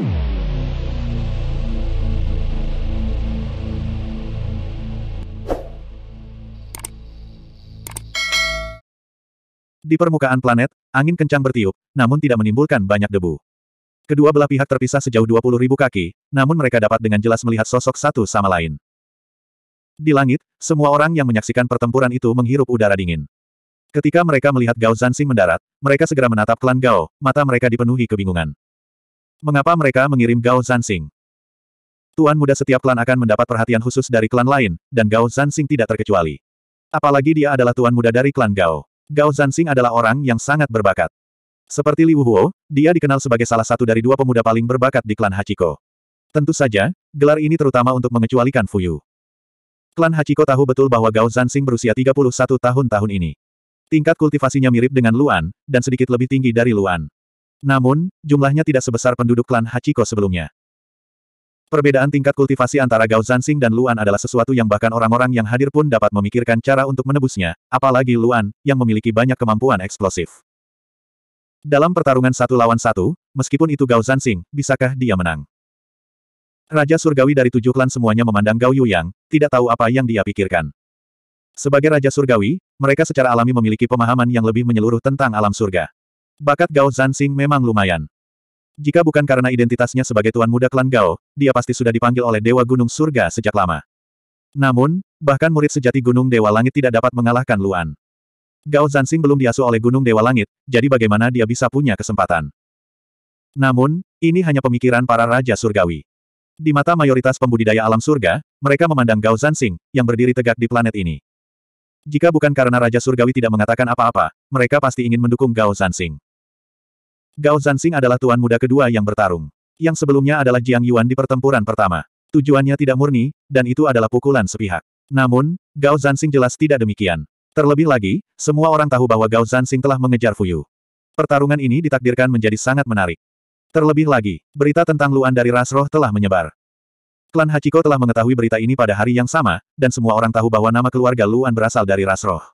Di permukaan planet, angin kencang bertiup, namun tidak menimbulkan banyak debu. Kedua belah pihak terpisah sejauh ribu kaki, namun mereka dapat dengan jelas melihat sosok satu sama lain. Di langit, semua orang yang menyaksikan pertempuran itu menghirup udara dingin. Ketika mereka melihat Gao Zansing mendarat, mereka segera menatap klan Gao, mata mereka dipenuhi kebingungan. Mengapa mereka mengirim Gao Zansing? Tuan muda setiap klan akan mendapat perhatian khusus dari klan lain, dan Gao Zansing tidak terkecuali. Apalagi dia adalah tuan muda dari klan Gao. Gao Zansing adalah orang yang sangat berbakat. Seperti Liu Huo, dia dikenal sebagai salah satu dari dua pemuda paling berbakat di klan Hachiko. Tentu saja, gelar ini terutama untuk mengecualikan Fuyu. Klan Hachiko tahu betul bahwa Gao Zansing berusia 31 tahun tahun ini. Tingkat kultivasinya mirip dengan Luan, dan sedikit lebih tinggi dari Luan. Namun, jumlahnya tidak sebesar penduduk klan Hachiko sebelumnya. Perbedaan tingkat kultivasi antara Gao Zansing dan Luan adalah sesuatu yang bahkan orang-orang yang hadir pun dapat memikirkan cara untuk menebusnya, apalagi Luan, yang memiliki banyak kemampuan eksplosif. Dalam pertarungan satu lawan satu, meskipun itu Gao Zansing, bisakah dia menang? Raja Surgawi dari tujuh klan semuanya memandang Gao Yuyang, tidak tahu apa yang dia pikirkan. Sebagai Raja Surgawi, mereka secara alami memiliki pemahaman yang lebih menyeluruh tentang alam surga. Bakat Gao Zansing memang lumayan. Jika bukan karena identitasnya sebagai tuan muda klan Gao, dia pasti sudah dipanggil oleh Dewa Gunung Surga sejak lama. Namun, bahkan murid sejati Gunung Dewa Langit tidak dapat mengalahkan Luan. Gao Zansing belum diasuh oleh Gunung Dewa Langit, jadi bagaimana dia bisa punya kesempatan? Namun, ini hanya pemikiran para Raja Surgawi. Di mata mayoritas pembudidaya alam surga, mereka memandang Gao Zansing yang berdiri tegak di planet ini. Jika bukan karena Raja Surgawi tidak mengatakan apa-apa, mereka pasti ingin mendukung Gao Zansing. Gao Zanxing adalah tuan muda kedua yang bertarung. Yang sebelumnya adalah Jiang Yuan di pertempuran pertama. Tujuannya tidak murni, dan itu adalah pukulan sepihak. Namun, Gao Zanxing jelas tidak demikian. Terlebih lagi, semua orang tahu bahwa Gao Zanxing telah mengejar Fuyu. Pertarungan ini ditakdirkan menjadi sangat menarik. Terlebih lagi, berita tentang Luan dari Rasroh telah menyebar. Klan Hachiko telah mengetahui berita ini pada hari yang sama, dan semua orang tahu bahwa nama keluarga Luan berasal dari Rasroh.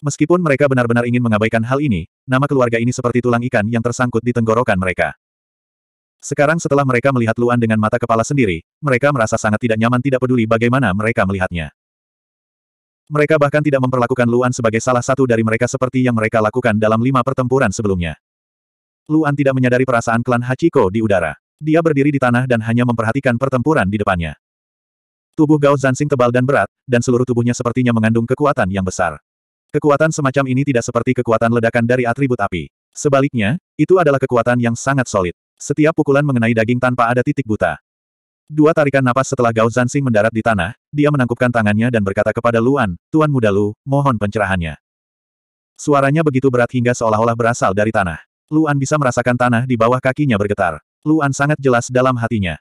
Meskipun mereka benar-benar ingin mengabaikan hal ini, nama keluarga ini seperti tulang ikan yang tersangkut di tenggorokan mereka. Sekarang setelah mereka melihat Luan dengan mata kepala sendiri, mereka merasa sangat tidak nyaman tidak peduli bagaimana mereka melihatnya. Mereka bahkan tidak memperlakukan Luan sebagai salah satu dari mereka seperti yang mereka lakukan dalam lima pertempuran sebelumnya. Luan tidak menyadari perasaan klan Hachiko di udara. Dia berdiri di tanah dan hanya memperhatikan pertempuran di depannya. Tubuh Gao Zansing tebal dan berat, dan seluruh tubuhnya sepertinya mengandung kekuatan yang besar. Kekuatan semacam ini tidak seperti kekuatan ledakan dari atribut api. Sebaliknya, itu adalah kekuatan yang sangat solid. Setiap pukulan mengenai daging tanpa ada titik buta. Dua tarikan napas setelah Gao Zansing mendarat di tanah, dia menangkupkan tangannya dan berkata kepada Luan, Tuan Muda Lu, mohon pencerahannya. Suaranya begitu berat hingga seolah-olah berasal dari tanah. Luan bisa merasakan tanah di bawah kakinya bergetar. Luan sangat jelas dalam hatinya.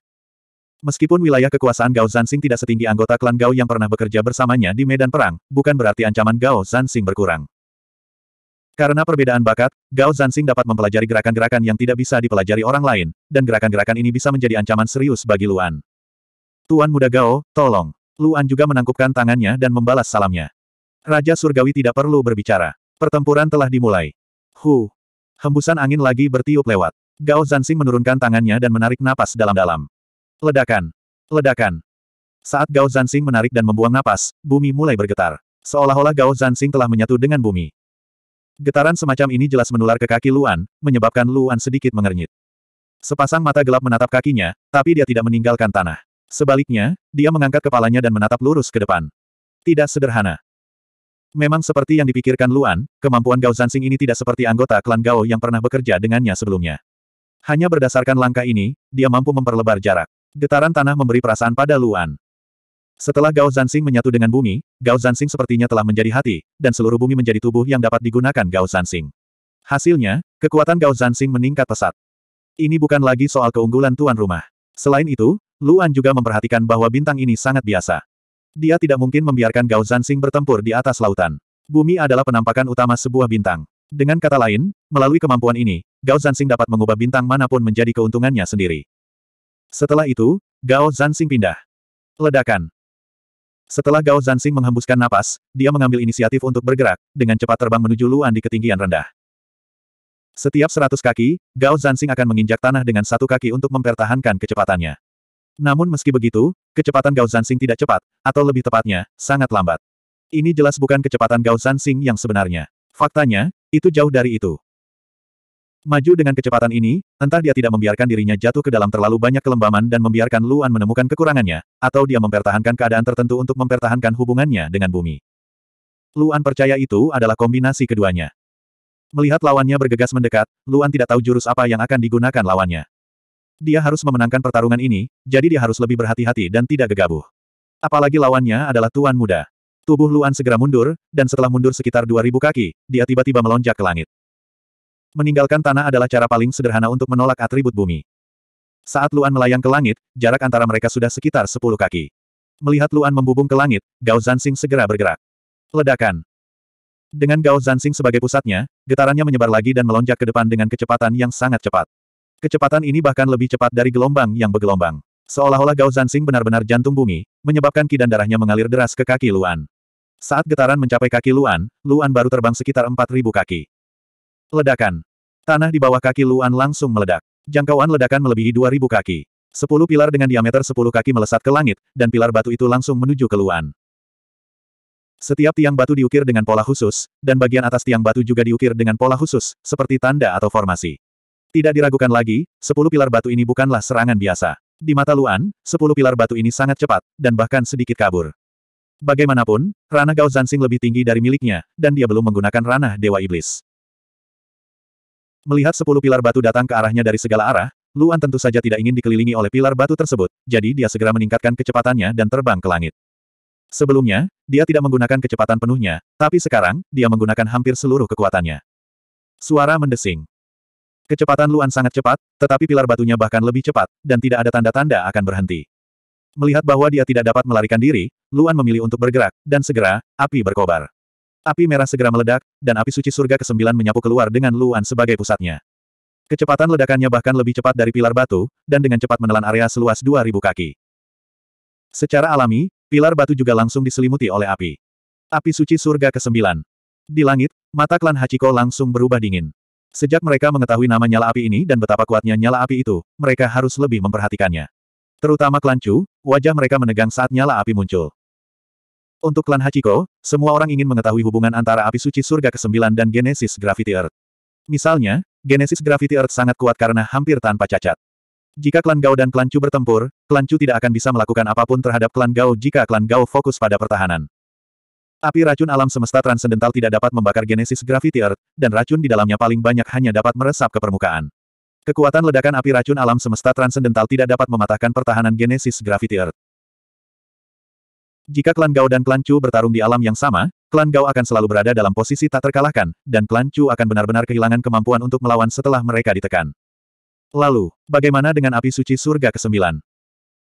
Meskipun wilayah kekuasaan Gao Zansing tidak setinggi anggota klan Gao yang pernah bekerja bersamanya di medan perang, bukan berarti ancaman Gao Zansing berkurang. Karena perbedaan bakat, Gao Zansing dapat mempelajari gerakan-gerakan yang tidak bisa dipelajari orang lain, dan gerakan-gerakan ini bisa menjadi ancaman serius bagi Luan. Tuan muda Gao, tolong. Luan juga menangkupkan tangannya dan membalas salamnya. Raja Surgawi tidak perlu berbicara. Pertempuran telah dimulai. Hu. Hembusan angin lagi bertiup lewat. Gao Zansing menurunkan tangannya dan menarik napas dalam-dalam. Ledakan! Ledakan! Saat Gao Zansing menarik dan membuang napas, bumi mulai bergetar. Seolah-olah Gao Zansing telah menyatu dengan bumi. Getaran semacam ini jelas menular ke kaki Luan, menyebabkan Luan sedikit mengernyit. Sepasang mata gelap menatap kakinya, tapi dia tidak meninggalkan tanah. Sebaliknya, dia mengangkat kepalanya dan menatap lurus ke depan. Tidak sederhana. Memang seperti yang dipikirkan Luan, kemampuan Gao Zansing ini tidak seperti anggota klan Gao yang pernah bekerja dengannya sebelumnya. Hanya berdasarkan langkah ini, dia mampu memperlebar jarak. Getaran tanah memberi perasaan pada Luan. Setelah Gao Zansing menyatu dengan bumi, Gao Zansing sepertinya telah menjadi hati, dan seluruh bumi menjadi tubuh yang dapat digunakan Gao Zansing. Hasilnya, kekuatan Gao Zansing meningkat pesat. Ini bukan lagi soal keunggulan tuan rumah. Selain itu, Luan juga memperhatikan bahwa bintang ini sangat biasa. Dia tidak mungkin membiarkan Gao Zansing bertempur di atas lautan. Bumi adalah penampakan utama sebuah bintang. Dengan kata lain, melalui kemampuan ini, Gao Zansing dapat mengubah bintang manapun menjadi keuntungannya sendiri. Setelah itu, Gao Zansing pindah. Ledakan. Setelah Gao Zansing menghembuskan napas, dia mengambil inisiatif untuk bergerak, dengan cepat terbang menuju Luan di ketinggian rendah. Setiap seratus kaki, Gao Zansing akan menginjak tanah dengan satu kaki untuk mempertahankan kecepatannya. Namun meski begitu, kecepatan Gao Zansing tidak cepat, atau lebih tepatnya, sangat lambat. Ini jelas bukan kecepatan Gao Zansing yang sebenarnya. Faktanya, itu jauh dari itu. Maju dengan kecepatan ini, entah dia tidak membiarkan dirinya jatuh ke dalam terlalu banyak kelembaman dan membiarkan Luan menemukan kekurangannya, atau dia mempertahankan keadaan tertentu untuk mempertahankan hubungannya dengan bumi. Luan percaya itu adalah kombinasi keduanya. Melihat lawannya bergegas mendekat, Luan tidak tahu jurus apa yang akan digunakan lawannya. Dia harus memenangkan pertarungan ini, jadi dia harus lebih berhati-hati dan tidak gegabah. Apalagi lawannya adalah Tuan Muda. Tubuh Luan segera mundur, dan setelah mundur sekitar 2000 kaki, dia tiba-tiba melonjak ke langit. Meninggalkan tanah adalah cara paling sederhana untuk menolak atribut bumi. Saat Luan melayang ke langit, jarak antara mereka sudah sekitar 10 kaki. Melihat Luan membubung ke langit, Gao Zansing segera bergerak. Ledakan. Dengan Gao Zansing sebagai pusatnya, getarannya menyebar lagi dan melonjak ke depan dengan kecepatan yang sangat cepat. Kecepatan ini bahkan lebih cepat dari gelombang yang bergelombang. Seolah-olah Gao Zansing benar-benar jantung bumi, menyebabkan ki dan darahnya mengalir deras ke kaki Luan. Saat getaran mencapai kaki Luan, Luan baru terbang sekitar 4.000 kaki. Ledakan. Tanah di bawah kaki Luan langsung meledak. Jangkauan ledakan melebihi 2000 kaki. Sepuluh pilar dengan diameter 10 kaki melesat ke langit, dan pilar batu itu langsung menuju ke Luan. Setiap tiang batu diukir dengan pola khusus, dan bagian atas tiang batu juga diukir dengan pola khusus, seperti tanda atau formasi. Tidak diragukan lagi, sepuluh pilar batu ini bukanlah serangan biasa. Di mata Luan, sepuluh pilar batu ini sangat cepat, dan bahkan sedikit kabur. Bagaimanapun, ranah Gao Zansing lebih tinggi dari miliknya, dan dia belum menggunakan ranah Dewa Iblis. Melihat sepuluh pilar batu datang ke arahnya dari segala arah, Luan tentu saja tidak ingin dikelilingi oleh pilar batu tersebut, jadi dia segera meningkatkan kecepatannya dan terbang ke langit. Sebelumnya, dia tidak menggunakan kecepatan penuhnya, tapi sekarang, dia menggunakan hampir seluruh kekuatannya. Suara mendesing. Kecepatan Luan sangat cepat, tetapi pilar batunya bahkan lebih cepat, dan tidak ada tanda-tanda akan berhenti. Melihat bahwa dia tidak dapat melarikan diri, Luan memilih untuk bergerak, dan segera, api berkobar. Api merah segera meledak, dan api suci surga ke ke-9 menyapu keluar dengan Luan sebagai pusatnya. Kecepatan ledakannya bahkan lebih cepat dari pilar batu, dan dengan cepat menelan area seluas 2.000 kaki. Secara alami, pilar batu juga langsung diselimuti oleh api. Api suci surga ke ke-9. Di langit, mata klan Hachiko langsung berubah dingin. Sejak mereka mengetahui nama nyala api ini dan betapa kuatnya nyala api itu, mereka harus lebih memperhatikannya. Terutama klan Chu, wajah mereka menegang saat nyala api muncul. Untuk klan Hachiko, semua orang ingin mengetahui hubungan antara api suci surga ke-9 dan Genesis Gravity Earth. Misalnya, Genesis Gravity Earth sangat kuat karena hampir tanpa cacat. Jika klan Gao dan klan Chu bertempur, klan Chu tidak akan bisa melakukan apapun terhadap klan Gao jika klan Gao fokus pada pertahanan. Api racun alam semesta transendental tidak dapat membakar Genesis Gravity Earth, dan racun di dalamnya paling banyak hanya dapat meresap ke permukaan. Kekuatan ledakan api racun alam semesta transendental tidak dapat mematahkan pertahanan Genesis Gravity Earth. Jika klan Gao dan klan Chu bertarung di alam yang sama, klan Gao akan selalu berada dalam posisi tak terkalahkan, dan klan Chu akan benar-benar kehilangan kemampuan untuk melawan setelah mereka ditekan. Lalu, bagaimana dengan api suci surga ke-9?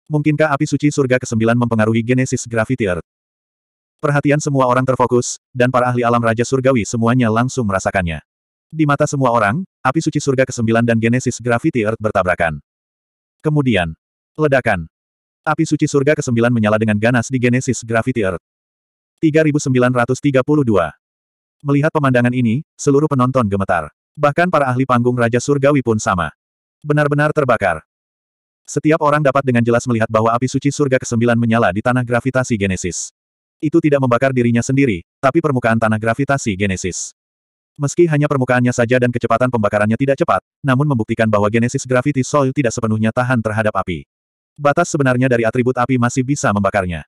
Mungkinkah api suci surga ke-9 mempengaruhi genesis Gravity Earth? Perhatian semua orang terfokus, dan para ahli alam Raja Surgawi semuanya langsung merasakannya. Di mata semua orang, api suci surga ke-9 dan genesis Gravity Earth bertabrakan. Kemudian, ledakan. Api suci surga ke-9 menyala dengan ganas di Genesis Gravity Earth. 3932. Melihat pemandangan ini, seluruh penonton gemetar. Bahkan para ahli panggung Raja Surgawi pun sama. Benar-benar terbakar. Setiap orang dapat dengan jelas melihat bahwa api suci surga ke-9 menyala di tanah gravitasi Genesis. Itu tidak membakar dirinya sendiri, tapi permukaan tanah gravitasi Genesis. Meski hanya permukaannya saja dan kecepatan pembakarannya tidak cepat, namun membuktikan bahwa Genesis Gravity Soil tidak sepenuhnya tahan terhadap api. Batas sebenarnya dari atribut api masih bisa membakarnya.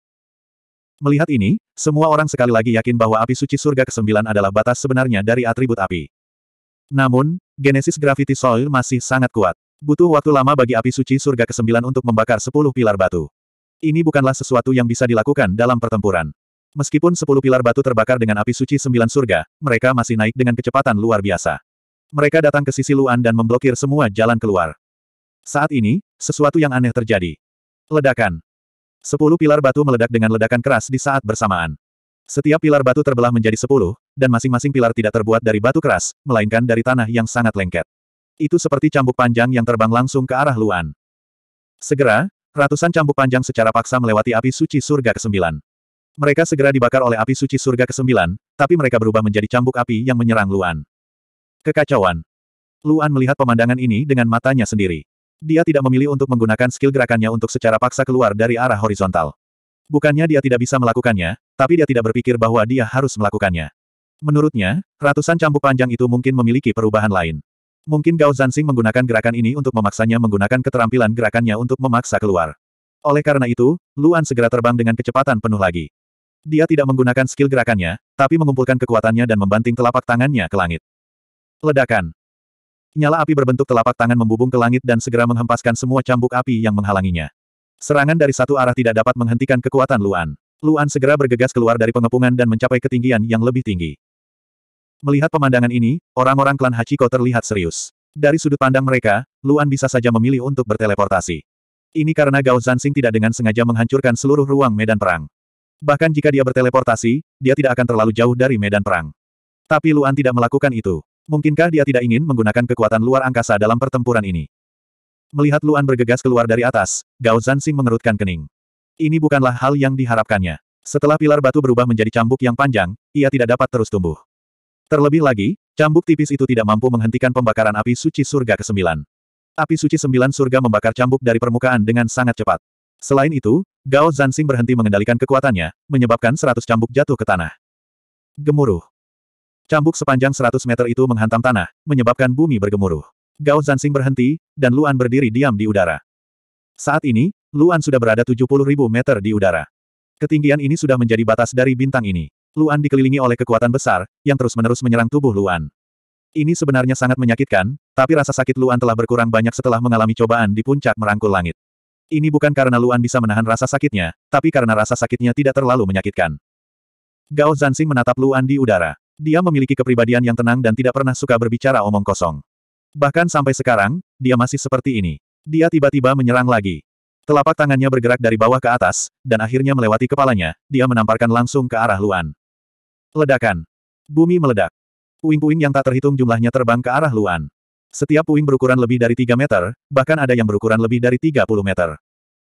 Melihat ini, semua orang sekali lagi yakin bahwa api suci surga ke-9 adalah batas sebenarnya dari atribut api. Namun, Genesis Gravity Soil masih sangat kuat. Butuh waktu lama bagi api suci surga ke-9 untuk membakar 10 pilar batu. Ini bukanlah sesuatu yang bisa dilakukan dalam pertempuran. Meskipun 10 pilar batu terbakar dengan api suci 9 surga, mereka masih naik dengan kecepatan luar biasa. Mereka datang ke sisi Luan dan memblokir semua jalan keluar. Saat ini, sesuatu yang aneh terjadi. Ledakan. Sepuluh pilar batu meledak dengan ledakan keras di saat bersamaan. Setiap pilar batu terbelah menjadi sepuluh, dan masing-masing pilar tidak terbuat dari batu keras, melainkan dari tanah yang sangat lengket. Itu seperti cambuk panjang yang terbang langsung ke arah Luan. Segera, ratusan cambuk panjang secara paksa melewati api suci surga ke-9. Mereka segera dibakar oleh api suci surga ke-9, tapi mereka berubah menjadi cambuk api yang menyerang Luan. Kekacauan. Luan melihat pemandangan ini dengan matanya sendiri. Dia tidak memilih untuk menggunakan skill gerakannya untuk secara paksa keluar dari arah horizontal. Bukannya dia tidak bisa melakukannya, tapi dia tidak berpikir bahwa dia harus melakukannya. Menurutnya, ratusan cambuk panjang itu mungkin memiliki perubahan lain. Mungkin Gao Zansing menggunakan gerakan ini untuk memaksanya menggunakan keterampilan gerakannya untuk memaksa keluar. Oleh karena itu, Luan segera terbang dengan kecepatan penuh lagi. Dia tidak menggunakan skill gerakannya, tapi mengumpulkan kekuatannya dan membanting telapak tangannya ke langit. Ledakan. Nyala api berbentuk telapak tangan membubung ke langit dan segera menghempaskan semua cambuk api yang menghalanginya. Serangan dari satu arah tidak dapat menghentikan kekuatan Luan. Luan segera bergegas keluar dari pengepungan dan mencapai ketinggian yang lebih tinggi. Melihat pemandangan ini, orang-orang klan Hachiko terlihat serius. Dari sudut pandang mereka, Luan bisa saja memilih untuk berteleportasi. Ini karena Gao Zansing tidak dengan sengaja menghancurkan seluruh ruang medan perang. Bahkan jika dia berteleportasi, dia tidak akan terlalu jauh dari medan perang. Tapi Luan tidak melakukan itu. Mungkinkah dia tidak ingin menggunakan kekuatan luar angkasa dalam pertempuran ini? Melihat Luan bergegas keluar dari atas, Gao Zansing mengerutkan kening. Ini bukanlah hal yang diharapkannya. Setelah pilar batu berubah menjadi cambuk yang panjang, ia tidak dapat terus tumbuh. Terlebih lagi, cambuk tipis itu tidak mampu menghentikan pembakaran api suci surga ke-9. Api suci sembilan surga membakar cambuk dari permukaan dengan sangat cepat. Selain itu, Gao Zansing berhenti mengendalikan kekuatannya, menyebabkan seratus cambuk jatuh ke tanah. Gemuruh. Cambuk sepanjang 100 meter itu menghantam tanah, menyebabkan bumi bergemuruh. Gao Zansing berhenti, dan Luan berdiri diam di udara. Saat ini, Luan sudah berada 70 ribu meter di udara. Ketinggian ini sudah menjadi batas dari bintang ini. Luan dikelilingi oleh kekuatan besar, yang terus-menerus menyerang tubuh Luan. Ini sebenarnya sangat menyakitkan, tapi rasa sakit Luan telah berkurang banyak setelah mengalami cobaan di puncak merangkul langit. Ini bukan karena Luan bisa menahan rasa sakitnya, tapi karena rasa sakitnya tidak terlalu menyakitkan. Gao Zansing menatap Luan di udara. Dia memiliki kepribadian yang tenang dan tidak pernah suka berbicara omong kosong. Bahkan sampai sekarang, dia masih seperti ini. Dia tiba-tiba menyerang lagi. Telapak tangannya bergerak dari bawah ke atas, dan akhirnya melewati kepalanya, dia menamparkan langsung ke arah Luan. Ledakan. Bumi meledak. Puing-puing yang tak terhitung jumlahnya terbang ke arah Luan. Setiap puing berukuran lebih dari 3 meter, bahkan ada yang berukuran lebih dari 30 meter.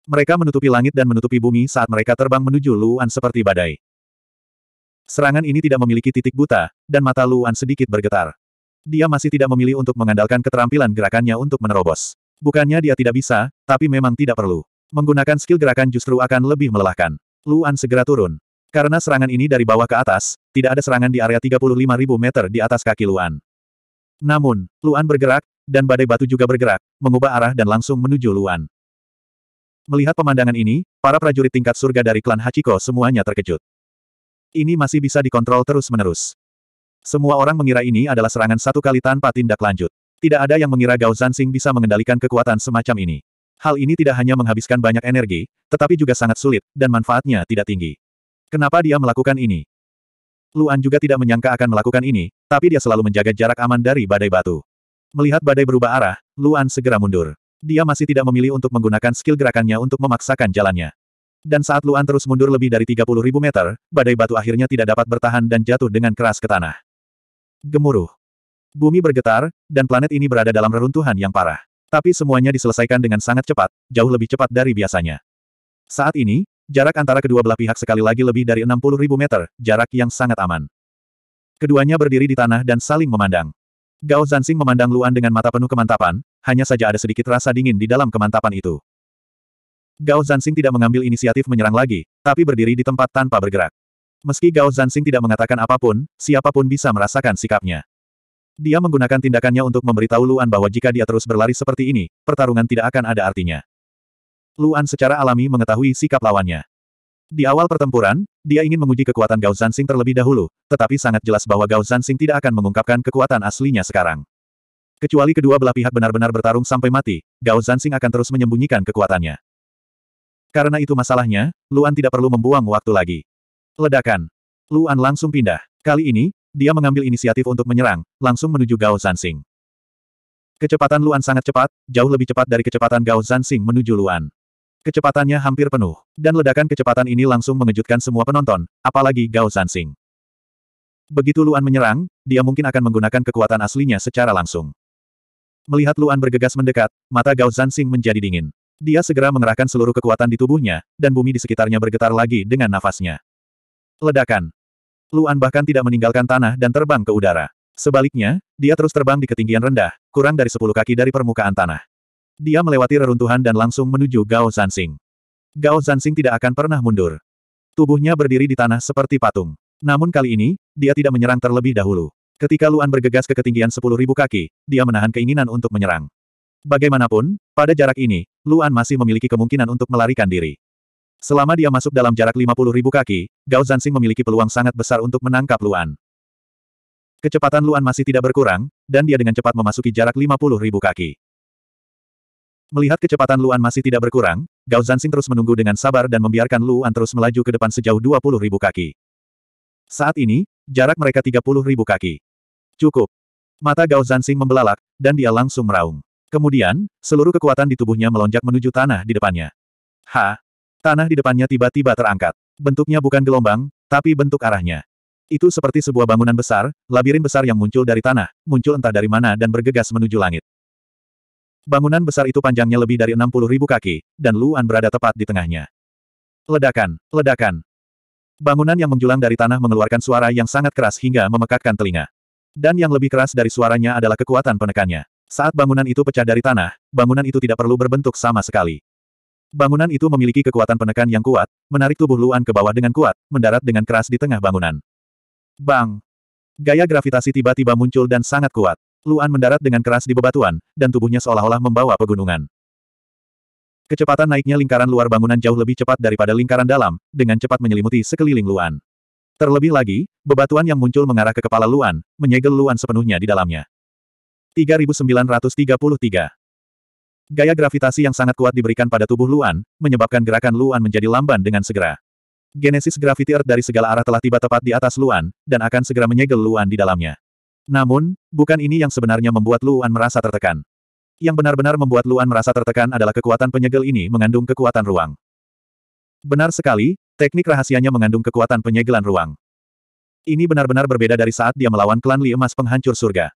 Mereka menutupi langit dan menutupi bumi saat mereka terbang menuju Luan seperti badai. Serangan ini tidak memiliki titik buta, dan mata Luan sedikit bergetar. Dia masih tidak memilih untuk mengandalkan keterampilan gerakannya untuk menerobos. Bukannya dia tidak bisa, tapi memang tidak perlu. Menggunakan skill gerakan justru akan lebih melelahkan. Luan segera turun. Karena serangan ini dari bawah ke atas, tidak ada serangan di area 35.000 meter di atas kaki Luan. Namun, Luan bergerak, dan badai batu juga bergerak, mengubah arah dan langsung menuju Luan. Melihat pemandangan ini, para prajurit tingkat surga dari klan Hachiko semuanya terkejut. Ini masih bisa dikontrol terus-menerus. Semua orang mengira ini adalah serangan satu kali tanpa tindak lanjut. Tidak ada yang mengira Gao Zansing bisa mengendalikan kekuatan semacam ini. Hal ini tidak hanya menghabiskan banyak energi, tetapi juga sangat sulit, dan manfaatnya tidak tinggi. Kenapa dia melakukan ini? Luan juga tidak menyangka akan melakukan ini, tapi dia selalu menjaga jarak aman dari badai batu. Melihat badai berubah arah, Luan segera mundur. Dia masih tidak memilih untuk menggunakan skill gerakannya untuk memaksakan jalannya. Dan saat Luan terus mundur lebih dari 30 ribu meter, badai batu akhirnya tidak dapat bertahan dan jatuh dengan keras ke tanah. Gemuruh. Bumi bergetar, dan planet ini berada dalam reruntuhan yang parah. Tapi semuanya diselesaikan dengan sangat cepat, jauh lebih cepat dari biasanya. Saat ini, jarak antara kedua belah pihak sekali lagi lebih dari 60 ribu meter, jarak yang sangat aman. Keduanya berdiri di tanah dan saling memandang. Gao Zansing memandang Luan dengan mata penuh kemantapan, hanya saja ada sedikit rasa dingin di dalam kemantapan itu. Gao Zansing tidak mengambil inisiatif menyerang lagi, tapi berdiri di tempat tanpa bergerak. Meski Gao Zansing tidak mengatakan apapun, siapapun bisa merasakan sikapnya. Dia menggunakan tindakannya untuk memberitahu Luan bahwa jika dia terus berlari seperti ini, pertarungan tidak akan ada artinya. Luan secara alami mengetahui sikap lawannya. Di awal pertempuran, dia ingin menguji kekuatan Gao Zansing terlebih dahulu, tetapi sangat jelas bahwa Gao Zansing tidak akan mengungkapkan kekuatan aslinya sekarang. Kecuali kedua belah pihak benar-benar bertarung sampai mati, Gao Zansing akan terus menyembunyikan kekuatannya. Karena itu masalahnya, Luan tidak perlu membuang waktu lagi. Ledakan. Luan langsung pindah. Kali ini, dia mengambil inisiatif untuk menyerang, langsung menuju Gao Zansing. Kecepatan Luan sangat cepat, jauh lebih cepat dari kecepatan Gao Zansing menuju Luan. Kecepatannya hampir penuh, dan ledakan kecepatan ini langsung mengejutkan semua penonton, apalagi Gao Zansing. Begitu Luan menyerang, dia mungkin akan menggunakan kekuatan aslinya secara langsung. Melihat Luan bergegas mendekat, mata Gao Zansing menjadi dingin. Dia segera mengerahkan seluruh kekuatan di tubuhnya, dan bumi di sekitarnya bergetar lagi dengan nafasnya. Ledakan. Luan bahkan tidak meninggalkan tanah dan terbang ke udara. Sebaliknya, dia terus terbang di ketinggian rendah, kurang dari sepuluh kaki dari permukaan tanah. Dia melewati reruntuhan dan langsung menuju Gao Zansing. Gao Zansing tidak akan pernah mundur. Tubuhnya berdiri di tanah seperti patung. Namun kali ini, dia tidak menyerang terlebih dahulu. Ketika Luan bergegas ke ketinggian sepuluh ribu kaki, dia menahan keinginan untuk menyerang. Bagaimanapun, pada jarak ini, Luan masih memiliki kemungkinan untuk melarikan diri. Selama dia masuk dalam jarak 50 ribu kaki, Gao Zansing memiliki peluang sangat besar untuk menangkap Luan. Kecepatan Luan masih tidak berkurang, dan dia dengan cepat memasuki jarak 50 ribu kaki. Melihat kecepatan Luan masih tidak berkurang, Gao Zansing terus menunggu dengan sabar dan membiarkan Luan terus melaju ke depan sejauh 20 ribu kaki. Saat ini, jarak mereka 30 ribu kaki. Cukup. Mata Gao Zansing membelalak, dan dia langsung meraung. Kemudian, seluruh kekuatan di tubuhnya melonjak menuju tanah di depannya. Ha! Tanah di depannya tiba-tiba terangkat. Bentuknya bukan gelombang, tapi bentuk arahnya. Itu seperti sebuah bangunan besar, labirin besar yang muncul dari tanah, muncul entah dari mana dan bergegas menuju langit. Bangunan besar itu panjangnya lebih dari 60 ribu kaki, dan Luan berada tepat di tengahnya. Ledakan, ledakan. Bangunan yang menjulang dari tanah mengeluarkan suara yang sangat keras hingga memekakkan telinga. Dan yang lebih keras dari suaranya adalah kekuatan penekannya. Saat bangunan itu pecah dari tanah, bangunan itu tidak perlu berbentuk sama sekali. Bangunan itu memiliki kekuatan penekan yang kuat, menarik tubuh Luan ke bawah dengan kuat, mendarat dengan keras di tengah bangunan. Bang! Gaya gravitasi tiba-tiba muncul dan sangat kuat. Luan mendarat dengan keras di bebatuan, dan tubuhnya seolah-olah membawa pegunungan. Kecepatan naiknya lingkaran luar bangunan jauh lebih cepat daripada lingkaran dalam, dengan cepat menyelimuti sekeliling Luan. Terlebih lagi, bebatuan yang muncul mengarah ke kepala Luan, menyegel Luan sepenuhnya di dalamnya. 3933. Gaya gravitasi yang sangat kuat diberikan pada tubuh Luan, menyebabkan gerakan Luan menjadi lamban dengan segera. Genesis Gravity Earth dari segala arah telah tiba tepat di atas Luan, dan akan segera menyegel Luan di dalamnya. Namun, bukan ini yang sebenarnya membuat Luan merasa tertekan. Yang benar-benar membuat Luan merasa tertekan adalah kekuatan penyegel ini mengandung kekuatan ruang. Benar sekali, teknik rahasianya mengandung kekuatan penyegelan ruang. Ini benar-benar berbeda dari saat dia melawan klan Li Emas Penghancur Surga.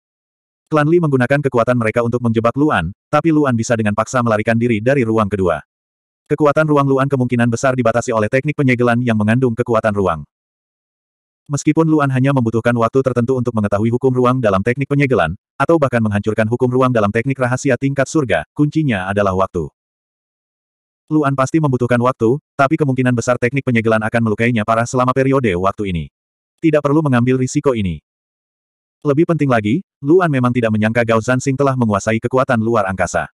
Klan Li menggunakan kekuatan mereka untuk menjebak Luan, tapi Luan bisa dengan paksa melarikan diri dari ruang kedua. Kekuatan ruang Luan kemungkinan besar dibatasi oleh teknik penyegelan yang mengandung kekuatan ruang. Meskipun Luan hanya membutuhkan waktu tertentu untuk mengetahui hukum ruang dalam teknik penyegelan, atau bahkan menghancurkan hukum ruang dalam teknik rahasia tingkat surga, kuncinya adalah waktu. Luan pasti membutuhkan waktu, tapi kemungkinan besar teknik penyegelan akan melukainya parah selama periode waktu ini. Tidak perlu mengambil risiko ini. Lebih penting lagi, Luan memang tidak menyangka Gao Zansing telah menguasai kekuatan luar angkasa.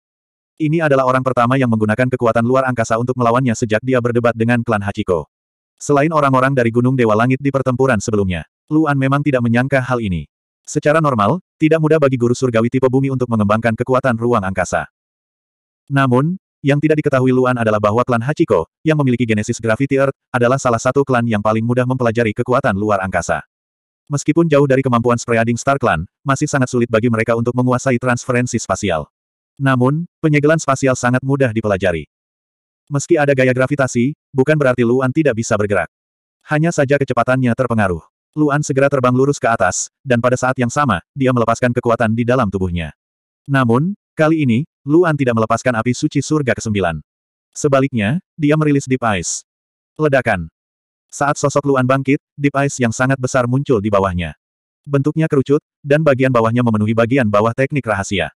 Ini adalah orang pertama yang menggunakan kekuatan luar angkasa untuk melawannya sejak dia berdebat dengan klan Hachiko. Selain orang-orang dari Gunung Dewa Langit di pertempuran sebelumnya, Luan memang tidak menyangka hal ini. Secara normal, tidak mudah bagi guru surgawi tipe bumi untuk mengembangkan kekuatan ruang angkasa. Namun, yang tidak diketahui Luan adalah bahwa klan Hachiko, yang memiliki genesis Gravity Earth, adalah salah satu klan yang paling mudah mempelajari kekuatan luar angkasa. Meskipun jauh dari kemampuan spreading Star Clan, masih sangat sulit bagi mereka untuk menguasai transferensi spasial. Namun, penyegelan spasial sangat mudah dipelajari. Meski ada gaya gravitasi, bukan berarti Luan tidak bisa bergerak. Hanya saja kecepatannya terpengaruh. Luan segera terbang lurus ke atas, dan pada saat yang sama, dia melepaskan kekuatan di dalam tubuhnya. Namun, kali ini, Luan tidak melepaskan api suci surga ke-9. Sebaliknya, dia merilis Deep Ice. Ledakan. Saat sosok Luan bangkit, deep ice yang sangat besar muncul di bawahnya. Bentuknya kerucut, dan bagian bawahnya memenuhi bagian bawah teknik rahasia.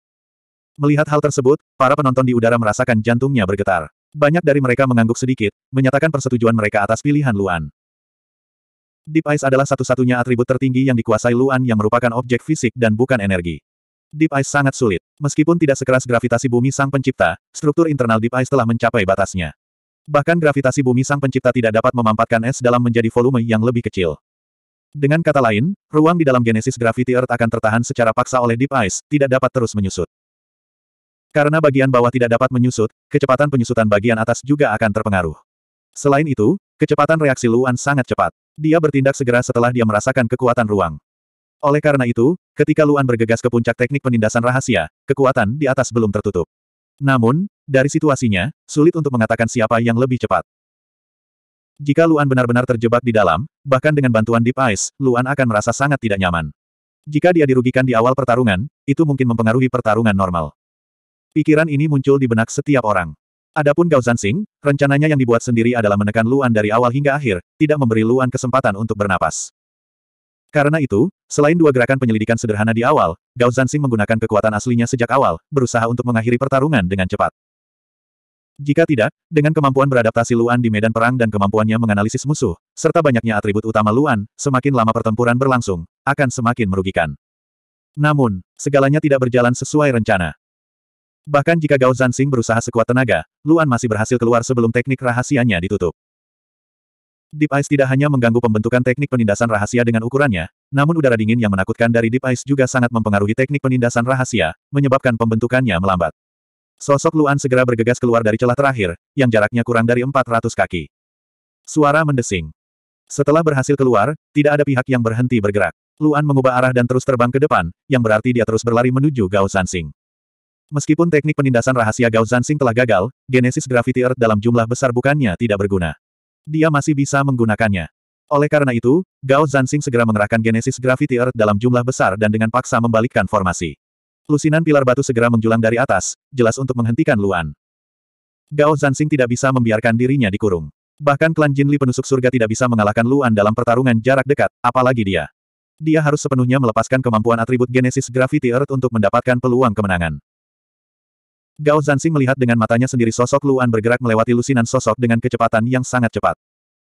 Melihat hal tersebut, para penonton di udara merasakan jantungnya bergetar. Banyak dari mereka mengangguk sedikit, menyatakan persetujuan mereka atas pilihan Luan. Deep Ice adalah satu-satunya atribut tertinggi yang dikuasai Luan yang merupakan objek fisik dan bukan energi. Deep Ice sangat sulit. Meskipun tidak sekeras gravitasi bumi sang pencipta, struktur internal Deep Ice telah mencapai batasnya. Bahkan gravitasi bumi sang pencipta tidak dapat memampatkan es dalam menjadi volume yang lebih kecil. Dengan kata lain, ruang di dalam Genesis Gravity Earth akan tertahan secara paksa oleh Deep Ice, tidak dapat terus menyusut. Karena bagian bawah tidak dapat menyusut, kecepatan penyusutan bagian atas juga akan terpengaruh. Selain itu, kecepatan reaksi Luan sangat cepat. Dia bertindak segera setelah dia merasakan kekuatan ruang. Oleh karena itu, ketika Luan bergegas ke puncak teknik penindasan rahasia, kekuatan di atas belum tertutup. Namun, dari situasinya, sulit untuk mengatakan siapa yang lebih cepat. Jika Luan benar-benar terjebak di dalam, bahkan dengan bantuan Deep Ice, Luan akan merasa sangat tidak nyaman. Jika dia dirugikan di awal pertarungan, itu mungkin mempengaruhi pertarungan normal. Pikiran ini muncul di benak setiap orang. Adapun Gao Zansing, rencananya yang dibuat sendiri adalah menekan Luan dari awal hingga akhir, tidak memberi Luan kesempatan untuk bernapas. Karena itu, selain dua gerakan penyelidikan sederhana di awal, Gao Zansing menggunakan kekuatan aslinya sejak awal, berusaha untuk mengakhiri pertarungan dengan cepat. Jika tidak, dengan kemampuan beradaptasi Luan di medan perang dan kemampuannya menganalisis musuh, serta banyaknya atribut utama Luan, semakin lama pertempuran berlangsung, akan semakin merugikan. Namun, segalanya tidak berjalan sesuai rencana. Bahkan jika Gao Zansing berusaha sekuat tenaga, Luan masih berhasil keluar sebelum teknik rahasianya ditutup. Deep Ice tidak hanya mengganggu pembentukan teknik penindasan rahasia dengan ukurannya, namun udara dingin yang menakutkan dari Deep Ice juga sangat mempengaruhi teknik penindasan rahasia, menyebabkan pembentukannya melambat. Sosok Luan segera bergegas keluar dari celah terakhir, yang jaraknya kurang dari 400 kaki. Suara mendesing. Setelah berhasil keluar, tidak ada pihak yang berhenti bergerak. Luan mengubah arah dan terus terbang ke depan, yang berarti dia terus berlari menuju Gao Zansing. Meskipun teknik penindasan rahasia Gao Zansing telah gagal, genesis gravity earth dalam jumlah besar bukannya tidak berguna. Dia masih bisa menggunakannya. Oleh karena itu, Gao Zansing segera mengerahkan Genesis Gravity Earth dalam jumlah besar dan dengan paksa membalikkan formasi. Lusinan pilar batu segera menjulang dari atas, jelas untuk menghentikan Luan. Gao Zansing tidak bisa membiarkan dirinya dikurung. Bahkan klan Jinli penusuk surga tidak bisa mengalahkan Luan dalam pertarungan jarak dekat, apalagi dia. Dia harus sepenuhnya melepaskan kemampuan atribut Genesis Gravity Earth untuk mendapatkan peluang kemenangan. Gao Zanxing melihat dengan matanya sendiri sosok Luan bergerak melewati lusinan sosok dengan kecepatan yang sangat cepat.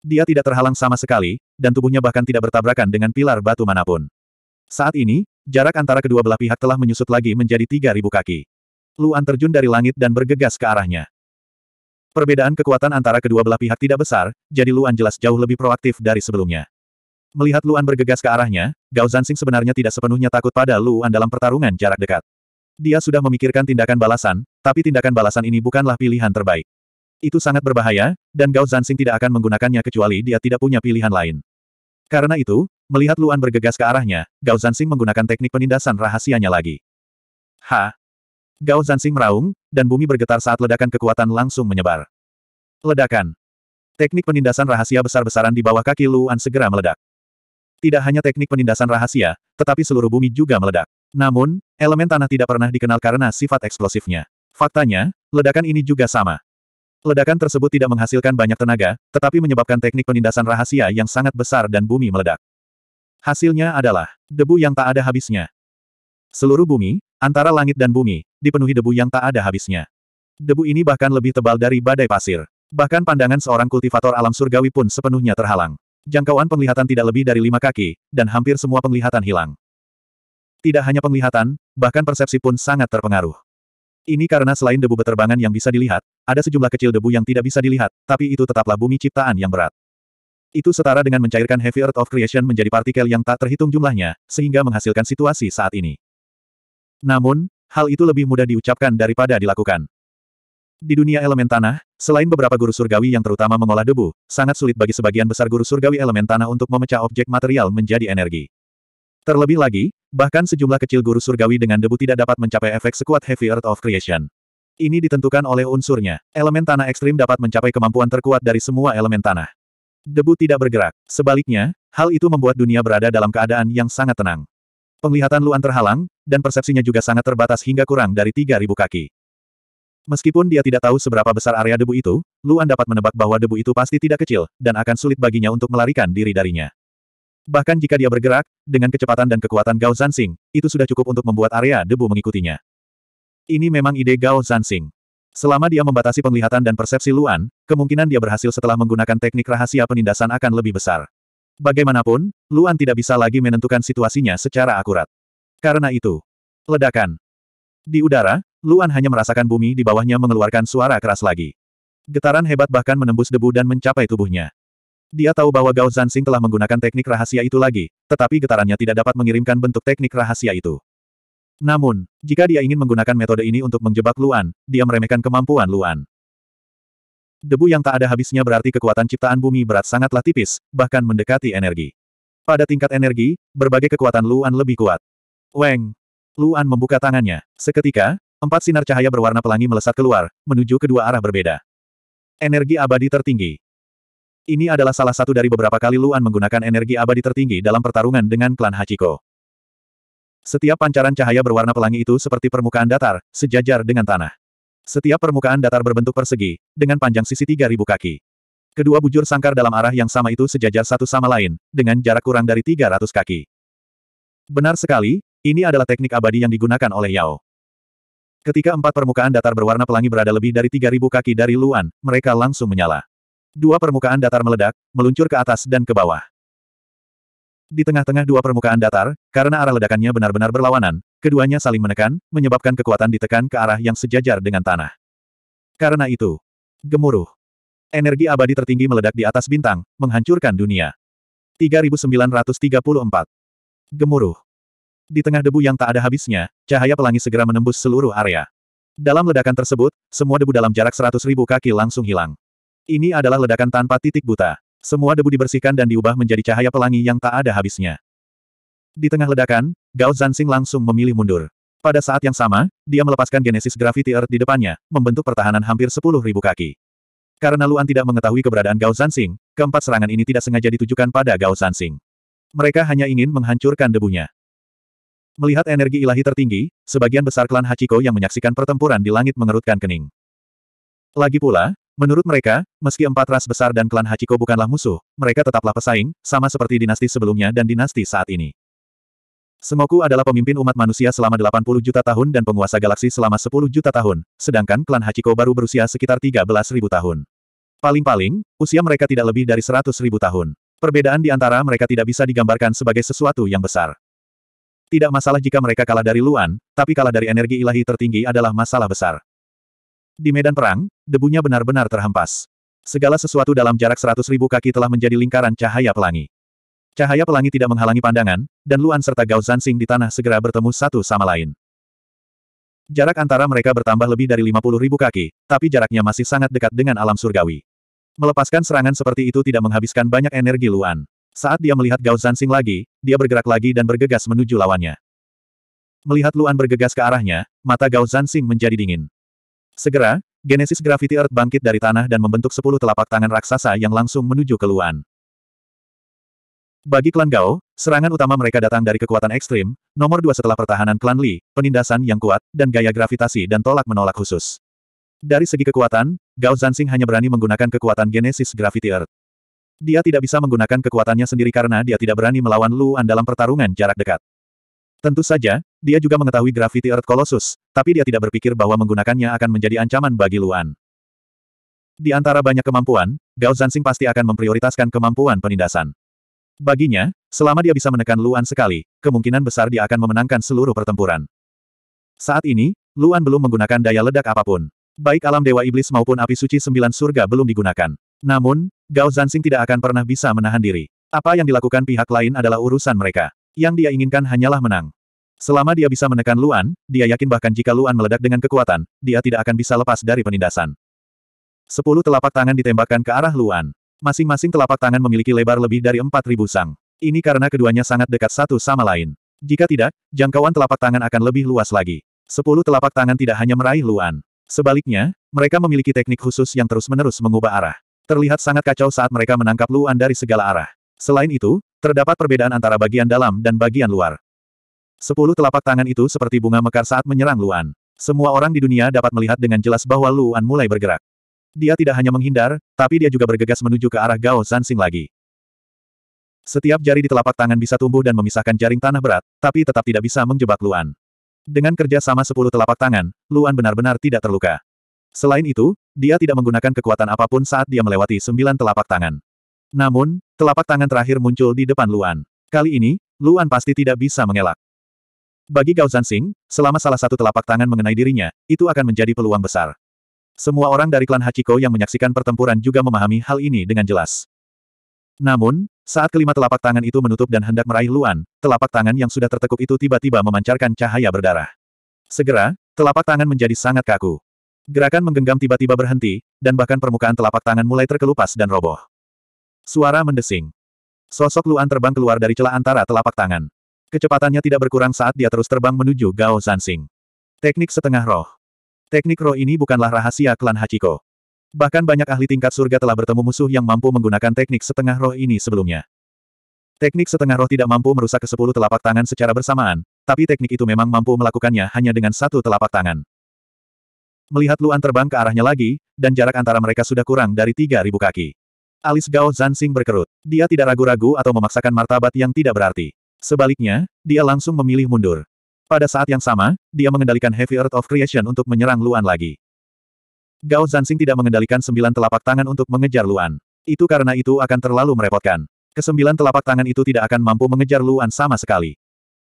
Dia tidak terhalang sama sekali, dan tubuhnya bahkan tidak bertabrakan dengan pilar batu manapun. Saat ini, jarak antara kedua belah pihak telah menyusut lagi menjadi 3.000 kaki. Luan terjun dari langit dan bergegas ke arahnya. Perbedaan kekuatan antara kedua belah pihak tidak besar, jadi Luan jelas jauh lebih proaktif dari sebelumnya. Melihat Luan bergegas ke arahnya, Gao Zansing sebenarnya tidak sepenuhnya takut pada Luan dalam pertarungan jarak dekat. Dia sudah memikirkan tindakan balasan, tapi tindakan balasan ini bukanlah pilihan terbaik. Itu sangat berbahaya, dan Gao Zansing tidak akan menggunakannya kecuali dia tidak punya pilihan lain. Karena itu, melihat Luan bergegas ke arahnya, Gao Zansing menggunakan teknik penindasan rahasianya lagi. Ha! Gao Zansing meraung, dan bumi bergetar saat ledakan kekuatan langsung menyebar. Ledakan. Teknik penindasan rahasia besar-besaran di bawah kaki Luan segera meledak. Tidak hanya teknik penindasan rahasia, tetapi seluruh bumi juga meledak. Namun, elemen tanah tidak pernah dikenal karena sifat eksplosifnya. Faktanya, ledakan ini juga sama. Ledakan tersebut tidak menghasilkan banyak tenaga, tetapi menyebabkan teknik penindasan rahasia yang sangat besar dan bumi meledak. Hasilnya adalah debu yang tak ada habisnya. Seluruh bumi, antara langit dan bumi, dipenuhi debu yang tak ada habisnya. Debu ini bahkan lebih tebal dari badai pasir. Bahkan pandangan seorang kultivator alam surgawi pun sepenuhnya terhalang. Jangkauan penglihatan tidak lebih dari lima kaki, dan hampir semua penglihatan hilang. Tidak hanya penglihatan, bahkan persepsi pun sangat terpengaruh. Ini karena selain debu beterbangan yang bisa dilihat, ada sejumlah kecil debu yang tidak bisa dilihat, tapi itu tetaplah bumi ciptaan yang berat. Itu setara dengan mencairkan Heavy Earth of Creation menjadi partikel yang tak terhitung jumlahnya, sehingga menghasilkan situasi saat ini. Namun, hal itu lebih mudah diucapkan daripada dilakukan. Di dunia elemen tanah, selain beberapa guru surgawi yang terutama mengolah debu, sangat sulit bagi sebagian besar guru surgawi elemen tanah untuk memecah objek material menjadi energi. Terlebih lagi, bahkan sejumlah kecil guru surgawi dengan debu tidak dapat mencapai efek sekuat Heavy Earth of Creation. Ini ditentukan oleh unsurnya. Elemen tanah ekstrim dapat mencapai kemampuan terkuat dari semua elemen tanah. Debu tidak bergerak. Sebaliknya, hal itu membuat dunia berada dalam keadaan yang sangat tenang. Penglihatan Luan terhalang, dan persepsinya juga sangat terbatas hingga kurang dari 3.000 kaki. Meskipun dia tidak tahu seberapa besar area debu itu, Luan dapat menebak bahwa debu itu pasti tidak kecil, dan akan sulit baginya untuk melarikan diri darinya. Bahkan jika dia bergerak, dengan kecepatan dan kekuatan Gao Zansing, itu sudah cukup untuk membuat area debu mengikutinya. Ini memang ide Gao Zansing. Selama dia membatasi penglihatan dan persepsi Luan, kemungkinan dia berhasil setelah menggunakan teknik rahasia penindasan akan lebih besar. Bagaimanapun, Luan tidak bisa lagi menentukan situasinya secara akurat. Karena itu, ledakan. Di udara, Luan hanya merasakan bumi di bawahnya mengeluarkan suara keras lagi. Getaran hebat bahkan menembus debu dan mencapai tubuhnya. Dia tahu bahwa Gao Zansing telah menggunakan teknik rahasia itu lagi, tetapi getarannya tidak dapat mengirimkan bentuk teknik rahasia itu. Namun, jika dia ingin menggunakan metode ini untuk menjebak Luan, dia meremehkan kemampuan Luan. Debu yang tak ada habisnya berarti kekuatan ciptaan bumi berat sangatlah tipis, bahkan mendekati energi. Pada tingkat energi, berbagai kekuatan Luan lebih kuat. Weng! Luan membuka tangannya. Seketika, Empat sinar cahaya berwarna pelangi melesat keluar, menuju kedua arah berbeda. Energi abadi tertinggi. Ini adalah salah satu dari beberapa kali Luan menggunakan energi abadi tertinggi dalam pertarungan dengan klan Hachiko. Setiap pancaran cahaya berwarna pelangi itu seperti permukaan datar, sejajar dengan tanah. Setiap permukaan datar berbentuk persegi, dengan panjang sisi 3.000 kaki. Kedua bujur sangkar dalam arah yang sama itu sejajar satu sama lain, dengan jarak kurang dari 300 kaki. Benar sekali, ini adalah teknik abadi yang digunakan oleh Yao. Ketika empat permukaan datar berwarna pelangi berada lebih dari 3.000 kaki dari Luan, mereka langsung menyala. Dua permukaan datar meledak, meluncur ke atas dan ke bawah. Di tengah-tengah dua permukaan datar, karena arah ledakannya benar-benar berlawanan, keduanya saling menekan, menyebabkan kekuatan ditekan ke arah yang sejajar dengan tanah. Karena itu, gemuruh. Energi abadi tertinggi meledak di atas bintang, menghancurkan dunia. 3934. Gemuruh. Di tengah debu yang tak ada habisnya, cahaya pelangi segera menembus seluruh area. Dalam ledakan tersebut, semua debu dalam jarak seratus ribu kaki langsung hilang. Ini adalah ledakan tanpa titik buta. Semua debu dibersihkan dan diubah menjadi cahaya pelangi yang tak ada habisnya. Di tengah ledakan, Gao Zansing langsung memilih mundur. Pada saat yang sama, dia melepaskan Genesis Gravity Earth di depannya, membentuk pertahanan hampir sepuluh ribu kaki. Karena Luan tidak mengetahui keberadaan Gao Zansing, keempat serangan ini tidak sengaja ditujukan pada Gao Zansing. Mereka hanya ingin menghancurkan debunya. Melihat energi ilahi tertinggi, sebagian besar klan Hachiko yang menyaksikan pertempuran di langit mengerutkan kening. Lagi pula, menurut mereka, meski empat ras besar dan klan Hachiko bukanlah musuh, mereka tetaplah pesaing, sama seperti dinasti sebelumnya dan dinasti saat ini. Semoku adalah pemimpin umat manusia selama 80 juta tahun dan penguasa galaksi selama 10 juta tahun, sedangkan klan Hachiko baru berusia sekitar 13 ribu tahun. Paling-paling, usia mereka tidak lebih dari 100 ribu tahun. Perbedaan di antara mereka tidak bisa digambarkan sebagai sesuatu yang besar. Tidak masalah jika mereka kalah dari Luan, tapi kalah dari energi ilahi tertinggi adalah masalah besar. Di medan perang, debunya benar-benar terhempas. Segala sesuatu dalam jarak seratus ribu kaki telah menjadi lingkaran cahaya pelangi. Cahaya pelangi tidak menghalangi pandangan, dan Luan serta Gao Zansing di tanah segera bertemu satu sama lain. Jarak antara mereka bertambah lebih dari lima puluh ribu kaki, tapi jaraknya masih sangat dekat dengan alam surgawi. Melepaskan serangan seperti itu tidak menghabiskan banyak energi Luan. Saat dia melihat Gao Zansing lagi, dia bergerak lagi dan bergegas menuju lawannya. Melihat Luan bergegas ke arahnya, mata Gao Zansing menjadi dingin. Segera, Genesis Gravity Earth bangkit dari tanah dan membentuk sepuluh telapak tangan raksasa yang langsung menuju ke Luan. Bagi klan Gao, serangan utama mereka datang dari kekuatan ekstrim, nomor dua setelah pertahanan klan Li, penindasan yang kuat, dan gaya gravitasi dan tolak-menolak khusus. Dari segi kekuatan, Gao Zansing hanya berani menggunakan kekuatan Genesis Gravity Earth. Dia tidak bisa menggunakan kekuatannya sendiri karena dia tidak berani melawan Luan dalam pertarungan jarak dekat. Tentu saja, dia juga mengetahui Gravity Earth Colossus, tapi dia tidak berpikir bahwa menggunakannya akan menjadi ancaman bagi Luan. Di antara banyak kemampuan, Gao Zansing pasti akan memprioritaskan kemampuan penindasan. Baginya, selama dia bisa menekan Luan sekali, kemungkinan besar dia akan memenangkan seluruh pertempuran. Saat ini, Luan belum menggunakan daya ledak apapun. Baik alam Dewa Iblis maupun api suci sembilan surga belum digunakan. Namun, Gao Zansing tidak akan pernah bisa menahan diri. Apa yang dilakukan pihak lain adalah urusan mereka. Yang dia inginkan hanyalah menang. Selama dia bisa menekan Luan, dia yakin bahkan jika Luan meledak dengan kekuatan, dia tidak akan bisa lepas dari penindasan. Sepuluh telapak tangan ditembakkan ke arah Luan. Masing-masing telapak tangan memiliki lebar lebih dari empat ribu sang. Ini karena keduanya sangat dekat satu sama lain. Jika tidak, jangkauan telapak tangan akan lebih luas lagi. Sepuluh telapak tangan tidak hanya meraih Luan. Sebaliknya, mereka memiliki teknik khusus yang terus-menerus mengubah arah. Terlihat sangat kacau saat mereka menangkap Luan dari segala arah. Selain itu, terdapat perbedaan antara bagian dalam dan bagian luar. Sepuluh telapak tangan itu seperti bunga mekar saat menyerang Luan. Semua orang di dunia dapat melihat dengan jelas bahwa Luan mulai bergerak. Dia tidak hanya menghindar, tapi dia juga bergegas menuju ke arah Gao Zansing lagi. Setiap jari di telapak tangan bisa tumbuh dan memisahkan jaring tanah berat, tapi tetap tidak bisa menjebak Luan. Dengan kerja sama sepuluh telapak tangan, Luan benar-benar tidak terluka. Selain itu, dia tidak menggunakan kekuatan apapun saat dia melewati sembilan telapak tangan. Namun, telapak tangan terakhir muncul di depan Luan. Kali ini, Luan pasti tidak bisa mengelak. Bagi Gao Zansing, selama salah satu telapak tangan mengenai dirinya, itu akan menjadi peluang besar. Semua orang dari klan Hachiko yang menyaksikan pertempuran juga memahami hal ini dengan jelas. Namun, saat kelima telapak tangan itu menutup dan hendak meraih Luan, telapak tangan yang sudah tertekuk itu tiba-tiba memancarkan cahaya berdarah. Segera, telapak tangan menjadi sangat kaku. Gerakan menggenggam tiba-tiba berhenti, dan bahkan permukaan telapak tangan mulai terkelupas dan roboh. Suara mendesing. Sosok Luan terbang keluar dari celah antara telapak tangan. Kecepatannya tidak berkurang saat dia terus terbang menuju Gao Zansing. Teknik setengah roh. Teknik roh ini bukanlah rahasia klan Hachiko. Bahkan banyak ahli tingkat surga telah bertemu musuh yang mampu menggunakan teknik setengah roh ini sebelumnya. Teknik setengah roh tidak mampu merusak ke sepuluh telapak tangan secara bersamaan, tapi teknik itu memang mampu melakukannya hanya dengan satu telapak tangan melihat Luan terbang ke arahnya lagi, dan jarak antara mereka sudah kurang dari 3.000 kaki. Alis Gao Zansing berkerut. Dia tidak ragu-ragu atau memaksakan martabat yang tidak berarti. Sebaliknya, dia langsung memilih mundur. Pada saat yang sama, dia mengendalikan Heavy Earth of Creation untuk menyerang Luan lagi. Gao Zansing tidak mengendalikan sembilan telapak tangan untuk mengejar Luan. Itu karena itu akan terlalu merepotkan. Kesembilan telapak tangan itu tidak akan mampu mengejar Luan sama sekali.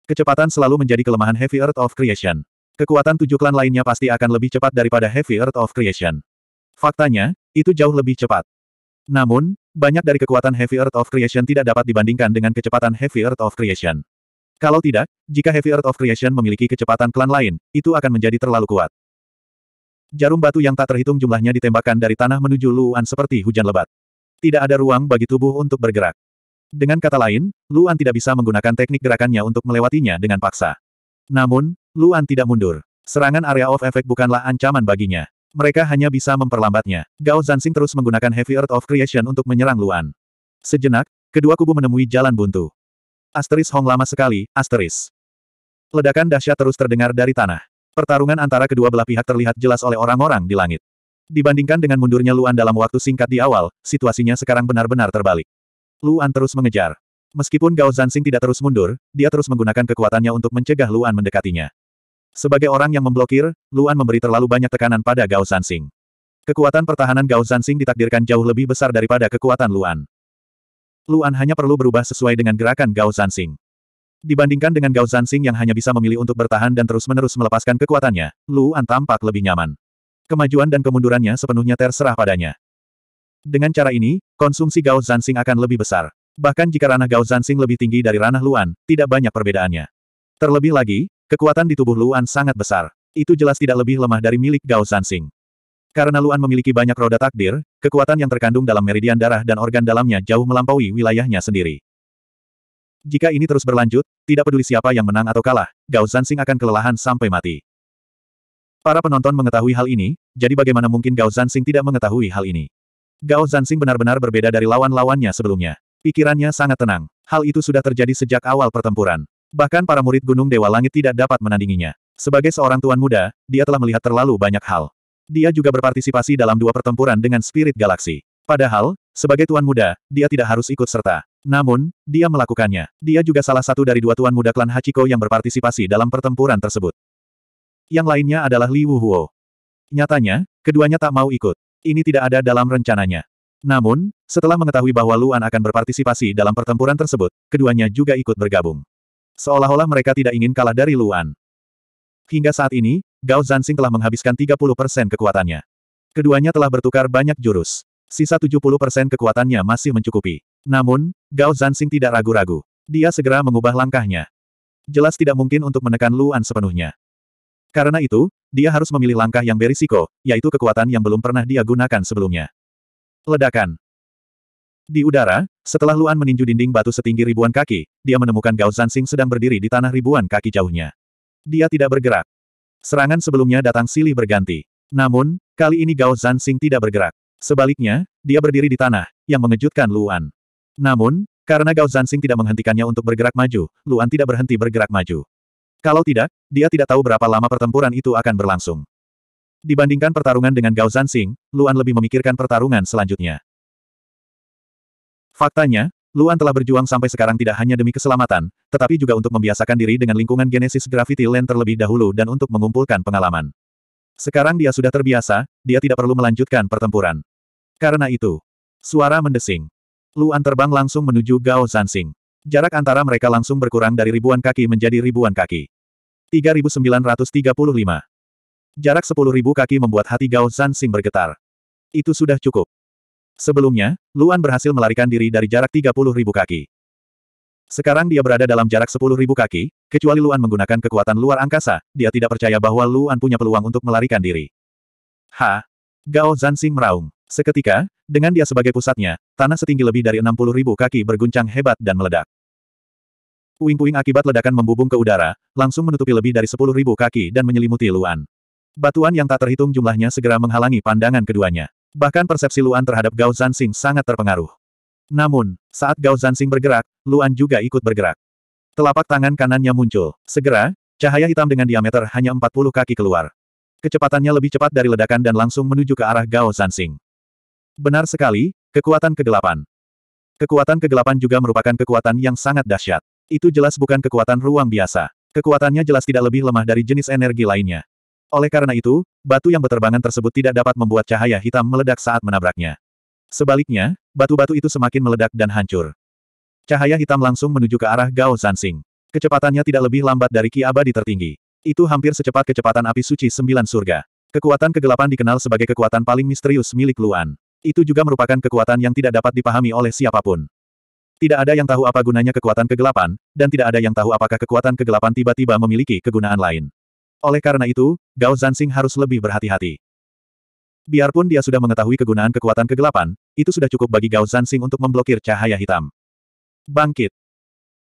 Kecepatan selalu menjadi kelemahan Heavy Earth of Creation. Kekuatan tujuh klan lainnya pasti akan lebih cepat daripada Heavy Earth of Creation. Faktanya, itu jauh lebih cepat. Namun, banyak dari kekuatan Heavy Earth of Creation tidak dapat dibandingkan dengan kecepatan Heavy Earth of Creation. Kalau tidak, jika Heavy Earth of Creation memiliki kecepatan klan lain, itu akan menjadi terlalu kuat. Jarum batu yang tak terhitung jumlahnya ditembakkan dari tanah menuju Luan seperti hujan lebat. Tidak ada ruang bagi tubuh untuk bergerak. Dengan kata lain, Luan tidak bisa menggunakan teknik gerakannya untuk melewatinya dengan paksa. Namun, Luan tidak mundur. Serangan area of effect bukanlah ancaman baginya. Mereka hanya bisa memperlambatnya. Gao Zansing terus menggunakan Heavy Earth of Creation untuk menyerang Luan. Sejenak, kedua kubu menemui jalan buntu. Asteris Hong lama sekali, asteris. Ledakan dahsyat terus terdengar dari tanah. Pertarungan antara kedua belah pihak terlihat jelas oleh orang-orang di langit. Dibandingkan dengan mundurnya Luan dalam waktu singkat di awal, situasinya sekarang benar-benar terbalik. Luan terus mengejar. Meskipun Gao Zansing tidak terus mundur, dia terus menggunakan kekuatannya untuk mencegah Luan mendekatinya. Sebagai orang yang memblokir, Luan memberi terlalu banyak tekanan pada Gao Sansing. Kekuatan pertahanan Gao Sansing ditakdirkan jauh lebih besar daripada kekuatan Luan. Luan hanya perlu berubah sesuai dengan gerakan Gao Sansing. Dibandingkan dengan Gao Sansing yang hanya bisa memilih untuk bertahan dan terus-menerus melepaskan kekuatannya, Luan tampak lebih nyaman. Kemajuan dan kemundurannya sepenuhnya terserah padanya. Dengan cara ini, konsumsi Gao Sansing akan lebih besar. Bahkan jika ranah Gao Zansing lebih tinggi dari ranah Luan, tidak banyak perbedaannya. Terlebih lagi, Kekuatan di tubuh Luan sangat besar. Itu jelas tidak lebih lemah dari milik Gao Zansing. Karena Luan memiliki banyak roda takdir, kekuatan yang terkandung dalam meridian darah dan organ dalamnya jauh melampaui wilayahnya sendiri. Jika ini terus berlanjut, tidak peduli siapa yang menang atau kalah, Gao Zansing akan kelelahan sampai mati. Para penonton mengetahui hal ini, jadi bagaimana mungkin Gao Zansing tidak mengetahui hal ini? Gao Zansing benar-benar berbeda dari lawan-lawannya sebelumnya. Pikirannya sangat tenang. Hal itu sudah terjadi sejak awal pertempuran. Bahkan para murid Gunung Dewa Langit tidak dapat menandinginya. Sebagai seorang tuan muda, dia telah melihat terlalu banyak hal. Dia juga berpartisipasi dalam dua pertempuran dengan spirit galaksi. Padahal, sebagai tuan muda, dia tidak harus ikut serta. Namun, dia melakukannya. Dia juga salah satu dari dua tuan muda klan Hachiko yang berpartisipasi dalam pertempuran tersebut. Yang lainnya adalah Li Wuhuo. Nyatanya, keduanya tak mau ikut. Ini tidak ada dalam rencananya. Namun, setelah mengetahui bahwa Luan akan berpartisipasi dalam pertempuran tersebut, keduanya juga ikut bergabung. Seolah-olah mereka tidak ingin kalah dari Luan. Hingga saat ini, Gao Zansing telah menghabiskan 30% kekuatannya. Keduanya telah bertukar banyak jurus. Sisa 70% kekuatannya masih mencukupi. Namun, Gao Zansing tidak ragu-ragu. Dia segera mengubah langkahnya. Jelas tidak mungkin untuk menekan Luan sepenuhnya. Karena itu, dia harus memilih langkah yang berisiko, yaitu kekuatan yang belum pernah dia gunakan sebelumnya. Ledakan. Di udara, setelah Luan meninju dinding batu setinggi ribuan kaki, dia menemukan Gao Zansing sedang berdiri di tanah ribuan kaki jauhnya. Dia tidak bergerak. Serangan sebelumnya datang silih berganti. Namun, kali ini Gao Zansing tidak bergerak. Sebaliknya, dia berdiri di tanah, yang mengejutkan Luan. Namun, karena Gao Zansing tidak menghentikannya untuk bergerak maju, Luan tidak berhenti bergerak maju. Kalau tidak, dia tidak tahu berapa lama pertempuran itu akan berlangsung. Dibandingkan pertarungan dengan Gao Zansing, Luan lebih memikirkan pertarungan selanjutnya. Faktanya, Luan telah berjuang sampai sekarang tidak hanya demi keselamatan, tetapi juga untuk membiasakan diri dengan lingkungan genesis gravity land terlebih dahulu dan untuk mengumpulkan pengalaman. Sekarang dia sudah terbiasa, dia tidak perlu melanjutkan pertempuran. Karena itu, suara mendesing. Luan terbang langsung menuju Gao Zansing. Jarak antara mereka langsung berkurang dari ribuan kaki menjadi ribuan kaki. 3935. Jarak 10.000 kaki membuat hati Gao Zansing bergetar. Itu sudah cukup. Sebelumnya, Luan berhasil melarikan diri dari jarak ribu kaki. Sekarang dia berada dalam jarak ribu kaki, kecuali Luan menggunakan kekuatan luar angkasa, dia tidak percaya bahwa Luan punya peluang untuk melarikan diri. Ha! Gao Zansing meraung. Seketika, dengan dia sebagai pusatnya, tanah setinggi lebih dari ribu kaki berguncang hebat dan meledak. Puing-puing akibat ledakan membubung ke udara, langsung menutupi lebih dari ribu kaki dan menyelimuti Luan. Batuan yang tak terhitung jumlahnya segera menghalangi pandangan keduanya. Bahkan persepsi Luan terhadap Gao Zansing sangat terpengaruh. Namun, saat Gao Zansing bergerak, Luan juga ikut bergerak. Telapak tangan kanannya muncul. Segera, cahaya hitam dengan diameter hanya 40 kaki keluar. Kecepatannya lebih cepat dari ledakan dan langsung menuju ke arah Gao Zansing. Benar sekali, kekuatan kegelapan. Kekuatan kegelapan juga merupakan kekuatan yang sangat dahsyat. Itu jelas bukan kekuatan ruang biasa. Kekuatannya jelas tidak lebih lemah dari jenis energi lainnya. Oleh karena itu, batu yang berterbangan tersebut tidak dapat membuat cahaya hitam meledak saat menabraknya. Sebaliknya, batu-batu itu semakin meledak dan hancur. Cahaya hitam langsung menuju ke arah Gao Zansing. Kecepatannya tidak lebih lambat dari Ki Abadi tertinggi. Itu hampir secepat kecepatan api suci sembilan surga. Kekuatan kegelapan dikenal sebagai kekuatan paling misterius milik Luan. Itu juga merupakan kekuatan yang tidak dapat dipahami oleh siapapun. Tidak ada yang tahu apa gunanya kekuatan kegelapan, dan tidak ada yang tahu apakah kekuatan kegelapan tiba-tiba memiliki kegunaan lain. Oleh karena itu, Gao Zansing harus lebih berhati-hati. Biarpun dia sudah mengetahui kegunaan kekuatan kegelapan, itu sudah cukup bagi Gao Zansing untuk memblokir cahaya hitam. Bangkit!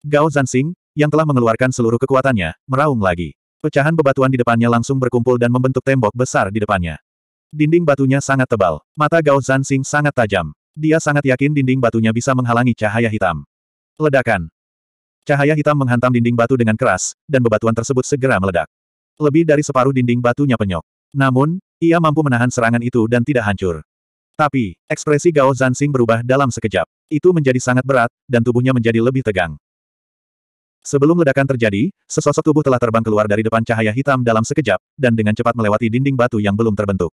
Gao Zansing, yang telah mengeluarkan seluruh kekuatannya, meraung lagi. Pecahan bebatuan di depannya langsung berkumpul dan membentuk tembok besar di depannya. Dinding batunya sangat tebal, mata Gao Zansing sangat tajam. Dia sangat yakin dinding batunya bisa menghalangi cahaya hitam. Ledakan! Cahaya hitam menghantam dinding batu dengan keras, dan bebatuan tersebut segera meledak. Lebih dari separuh dinding batunya penyok. Namun, ia mampu menahan serangan itu dan tidak hancur. Tapi, ekspresi Gao Zansing berubah dalam sekejap. Itu menjadi sangat berat, dan tubuhnya menjadi lebih tegang. Sebelum ledakan terjadi, sesosok tubuh telah terbang keluar dari depan cahaya hitam dalam sekejap, dan dengan cepat melewati dinding batu yang belum terbentuk.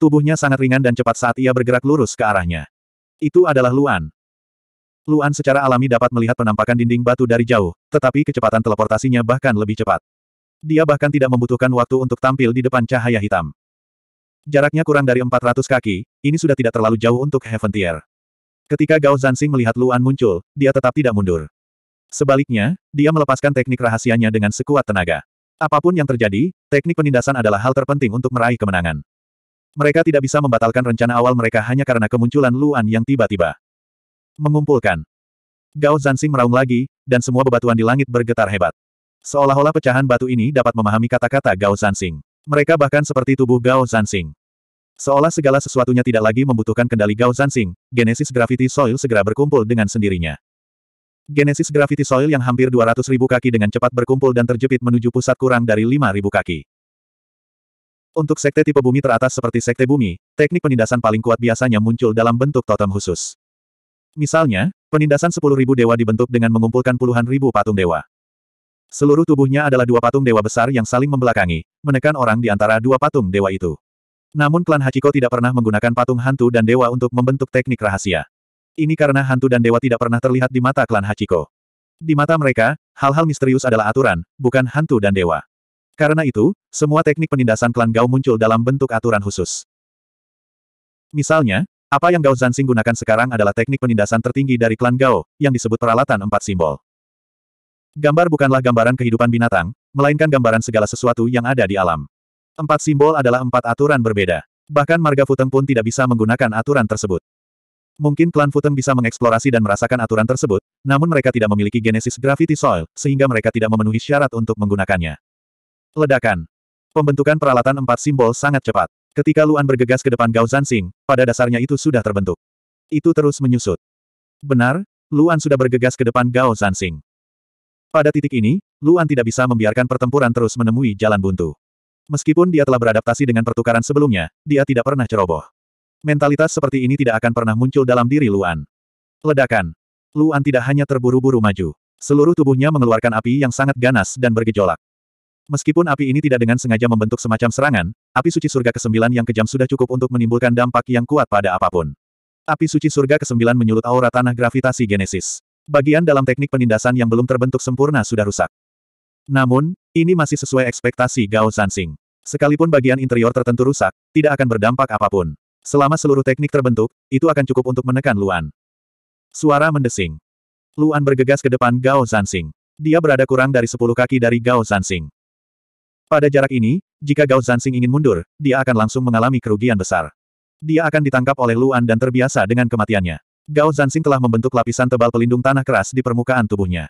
Tubuhnya sangat ringan dan cepat saat ia bergerak lurus ke arahnya. Itu adalah Luan. Luan secara alami dapat melihat penampakan dinding batu dari jauh, tetapi kecepatan teleportasinya bahkan lebih cepat. Dia bahkan tidak membutuhkan waktu untuk tampil di depan cahaya hitam. Jaraknya kurang dari 400 kaki, ini sudah tidak terlalu jauh untuk Heaven Tier. Ketika Gao Zansing melihat Luan muncul, dia tetap tidak mundur. Sebaliknya, dia melepaskan teknik rahasianya dengan sekuat tenaga. Apapun yang terjadi, teknik penindasan adalah hal terpenting untuk meraih kemenangan. Mereka tidak bisa membatalkan rencana awal mereka hanya karena kemunculan Luan yang tiba-tiba. Mengumpulkan. Gao Zansing meraung lagi, dan semua bebatuan di langit bergetar hebat. Seolah-olah pecahan batu ini dapat memahami kata-kata Gao Zansing. Mereka bahkan seperti tubuh Gao Zansing. Seolah segala sesuatunya tidak lagi membutuhkan kendali Gao Zansing, Genesis Gravity Soil segera berkumpul dengan sendirinya. Genesis Gravity Soil yang hampir 200 ribu kaki dengan cepat berkumpul dan terjepit menuju pusat kurang dari 5 ribu kaki. Untuk sekte tipe bumi teratas seperti sekte bumi, teknik penindasan paling kuat biasanya muncul dalam bentuk totem khusus. Misalnya, penindasan 10.000 dewa dibentuk dengan mengumpulkan puluhan ribu patung dewa. Seluruh tubuhnya adalah dua patung dewa besar yang saling membelakangi, menekan orang di antara dua patung dewa itu. Namun klan Hachiko tidak pernah menggunakan patung hantu dan dewa untuk membentuk teknik rahasia. Ini karena hantu dan dewa tidak pernah terlihat di mata klan Hachiko. Di mata mereka, hal-hal misterius adalah aturan, bukan hantu dan dewa. Karena itu, semua teknik penindasan klan Gao muncul dalam bentuk aturan khusus. Misalnya, apa yang Gao Zansing gunakan sekarang adalah teknik penindasan tertinggi dari klan Gao, yang disebut peralatan empat simbol. Gambar bukanlah gambaran kehidupan binatang, melainkan gambaran segala sesuatu yang ada di alam. Empat simbol adalah empat aturan berbeda. Bahkan Marga Futeng pun tidak bisa menggunakan aturan tersebut. Mungkin klan Futeng bisa mengeksplorasi dan merasakan aturan tersebut, namun mereka tidak memiliki genesis gravity soil, sehingga mereka tidak memenuhi syarat untuk menggunakannya. Ledakan. Pembentukan peralatan empat simbol sangat cepat. Ketika Luan bergegas ke depan Gao Zansing, pada dasarnya itu sudah terbentuk. Itu terus menyusut. Benar, Luan sudah bergegas ke depan Gao Zansing. Pada titik ini, Luan tidak bisa membiarkan pertempuran terus menemui jalan buntu. Meskipun dia telah beradaptasi dengan pertukaran sebelumnya, dia tidak pernah ceroboh. Mentalitas seperti ini tidak akan pernah muncul dalam diri Luan. Ledakan. Luan tidak hanya terburu-buru maju. Seluruh tubuhnya mengeluarkan api yang sangat ganas dan bergejolak. Meskipun api ini tidak dengan sengaja membentuk semacam serangan, api suci surga ke-9 yang kejam sudah cukup untuk menimbulkan dampak yang kuat pada apapun. Api suci surga ke-9 menyulut aura tanah gravitasi Genesis. Bagian dalam teknik penindasan yang belum terbentuk sempurna sudah rusak. Namun, ini masih sesuai ekspektasi Gao Zansing. Sekalipun bagian interior tertentu rusak, tidak akan berdampak apapun. Selama seluruh teknik terbentuk, itu akan cukup untuk menekan Luan. Suara mendesing. Luan bergegas ke depan Gao Zansing. Dia berada kurang dari 10 kaki dari Gao Zansing. Pada jarak ini, jika Gao Zansing ingin mundur, dia akan langsung mengalami kerugian besar. Dia akan ditangkap oleh Luan dan terbiasa dengan kematiannya. Gao Zansing telah membentuk lapisan tebal pelindung tanah keras di permukaan tubuhnya.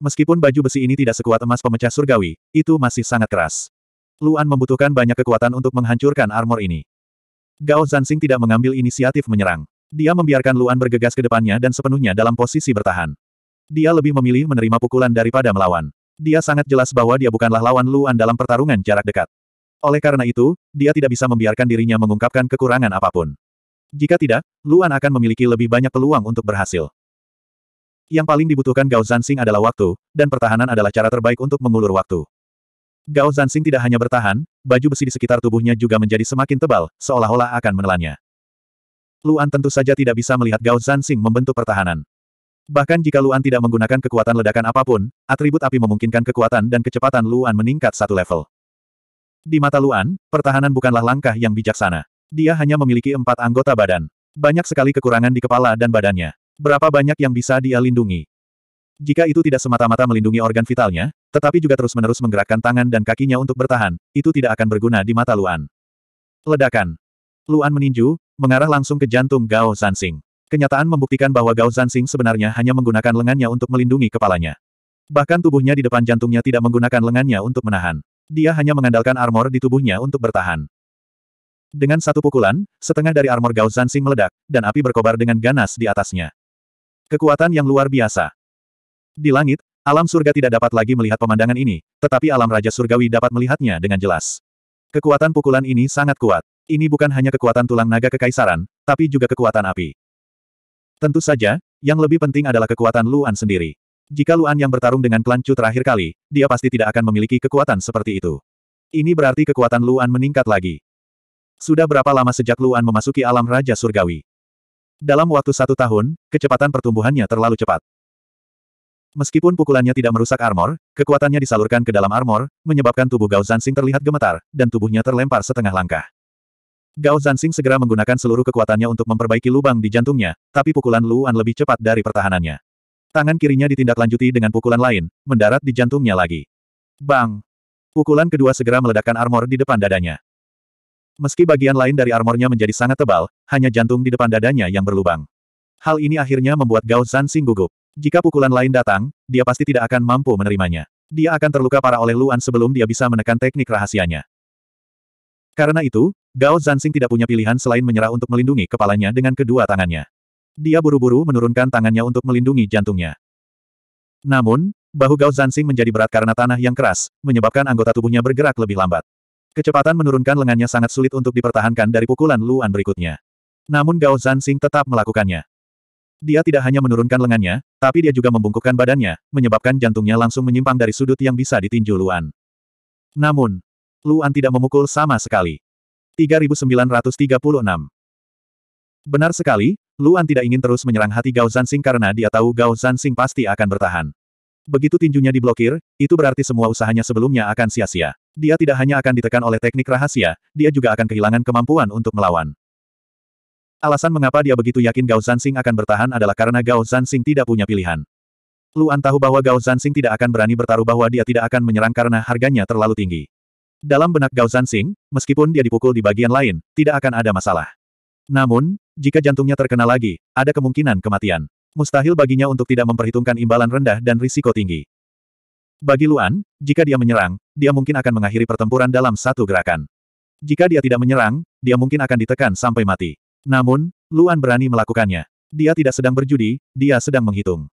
Meskipun baju besi ini tidak sekuat emas pemecah surgawi, itu masih sangat keras. Luan membutuhkan banyak kekuatan untuk menghancurkan armor ini. Gao Zansing tidak mengambil inisiatif menyerang. Dia membiarkan Luan bergegas ke depannya dan sepenuhnya dalam posisi bertahan. Dia lebih memilih menerima pukulan daripada melawan. Dia sangat jelas bahwa dia bukanlah lawan Luan dalam pertarungan jarak dekat. Oleh karena itu, dia tidak bisa membiarkan dirinya mengungkapkan kekurangan apapun. Jika tidak, Luan akan memiliki lebih banyak peluang untuk berhasil. Yang paling dibutuhkan Gao Zansing adalah waktu, dan pertahanan adalah cara terbaik untuk mengulur waktu. Gao Zansing tidak hanya bertahan, baju besi di sekitar tubuhnya juga menjadi semakin tebal, seolah-olah akan menelannya. Luan tentu saja tidak bisa melihat Gao Zansing membentuk pertahanan. Bahkan jika Luan tidak menggunakan kekuatan ledakan apapun, atribut api memungkinkan kekuatan dan kecepatan Luan meningkat satu level. Di mata Luan, pertahanan bukanlah langkah yang bijaksana. Dia hanya memiliki empat anggota badan. Banyak sekali kekurangan di kepala dan badannya. Berapa banyak yang bisa dia lindungi? Jika itu tidak semata-mata melindungi organ vitalnya, tetapi juga terus-menerus menggerakkan tangan dan kakinya untuk bertahan, itu tidak akan berguna di mata Luan. Ledakan. Luan meninju, mengarah langsung ke jantung Gao Zansing. Kenyataan membuktikan bahwa Gao Zansing sebenarnya hanya menggunakan lengannya untuk melindungi kepalanya. Bahkan tubuhnya di depan jantungnya tidak menggunakan lengannya untuk menahan. Dia hanya mengandalkan armor di tubuhnya untuk bertahan. Dengan satu pukulan, setengah dari armor Gao Zansing meledak, dan api berkobar dengan ganas di atasnya. Kekuatan yang luar biasa. Di langit, alam surga tidak dapat lagi melihat pemandangan ini, tetapi alam Raja Surgawi dapat melihatnya dengan jelas. Kekuatan pukulan ini sangat kuat. Ini bukan hanya kekuatan tulang naga kekaisaran, tapi juga kekuatan api. Tentu saja, yang lebih penting adalah kekuatan Luan sendiri. Jika Luan yang bertarung dengan klan Chu terakhir kali, dia pasti tidak akan memiliki kekuatan seperti itu. Ini berarti kekuatan Luan meningkat lagi. Sudah berapa lama sejak Luan memasuki alam Raja Surgawi? Dalam waktu satu tahun, kecepatan pertumbuhannya terlalu cepat. Meskipun pukulannya tidak merusak armor, kekuatannya disalurkan ke dalam armor, menyebabkan tubuh Gao Zansing terlihat gemetar, dan tubuhnya terlempar setengah langkah. Gao Zansing segera menggunakan seluruh kekuatannya untuk memperbaiki lubang di jantungnya, tapi pukulan Luan lebih cepat dari pertahanannya. Tangan kirinya ditindaklanjuti dengan pukulan lain, mendarat di jantungnya lagi. Bang! Pukulan kedua segera meledakkan armor di depan dadanya. Meski bagian lain dari armornya menjadi sangat tebal, hanya jantung di depan dadanya yang berlubang. Hal ini akhirnya membuat Gao Zanxing gugup. Jika pukulan lain datang, dia pasti tidak akan mampu menerimanya. Dia akan terluka parah oleh Luan sebelum dia bisa menekan teknik rahasianya. Karena itu, Gao Zanxing tidak punya pilihan selain menyerah untuk melindungi kepalanya dengan kedua tangannya. Dia buru-buru menurunkan tangannya untuk melindungi jantungnya. Namun, bahu Gao Zanxing menjadi berat karena tanah yang keras, menyebabkan anggota tubuhnya bergerak lebih lambat. Kecepatan menurunkan lengannya sangat sulit untuk dipertahankan dari pukulan Luan berikutnya. Namun Gao Zansing tetap melakukannya. Dia tidak hanya menurunkan lengannya, tapi dia juga membungkukkan badannya, menyebabkan jantungnya langsung menyimpang dari sudut yang bisa ditinju Luan. Namun, Luan tidak memukul sama sekali. 3936 Benar sekali, Luan tidak ingin terus menyerang hati Gao Zansing karena dia tahu Gao Zansing pasti akan bertahan. Begitu tinjunya diblokir, itu berarti semua usahanya sebelumnya akan sia-sia. Dia tidak hanya akan ditekan oleh teknik rahasia, dia juga akan kehilangan kemampuan untuk melawan. Alasan mengapa dia begitu yakin Gao Zansing akan bertahan adalah karena Gao Zansing tidak punya pilihan. Luan tahu bahwa Gao Zansing tidak akan berani bertaruh bahwa dia tidak akan menyerang karena harganya terlalu tinggi. Dalam benak Gao Zansing, meskipun dia dipukul di bagian lain, tidak akan ada masalah. Namun, jika jantungnya terkena lagi, ada kemungkinan kematian. Mustahil baginya untuk tidak memperhitungkan imbalan rendah dan risiko tinggi. Bagi Luan, jika dia menyerang, dia mungkin akan mengakhiri pertempuran dalam satu gerakan. Jika dia tidak menyerang, dia mungkin akan ditekan sampai mati. Namun, Luan berani melakukannya. Dia tidak sedang berjudi, dia sedang menghitung.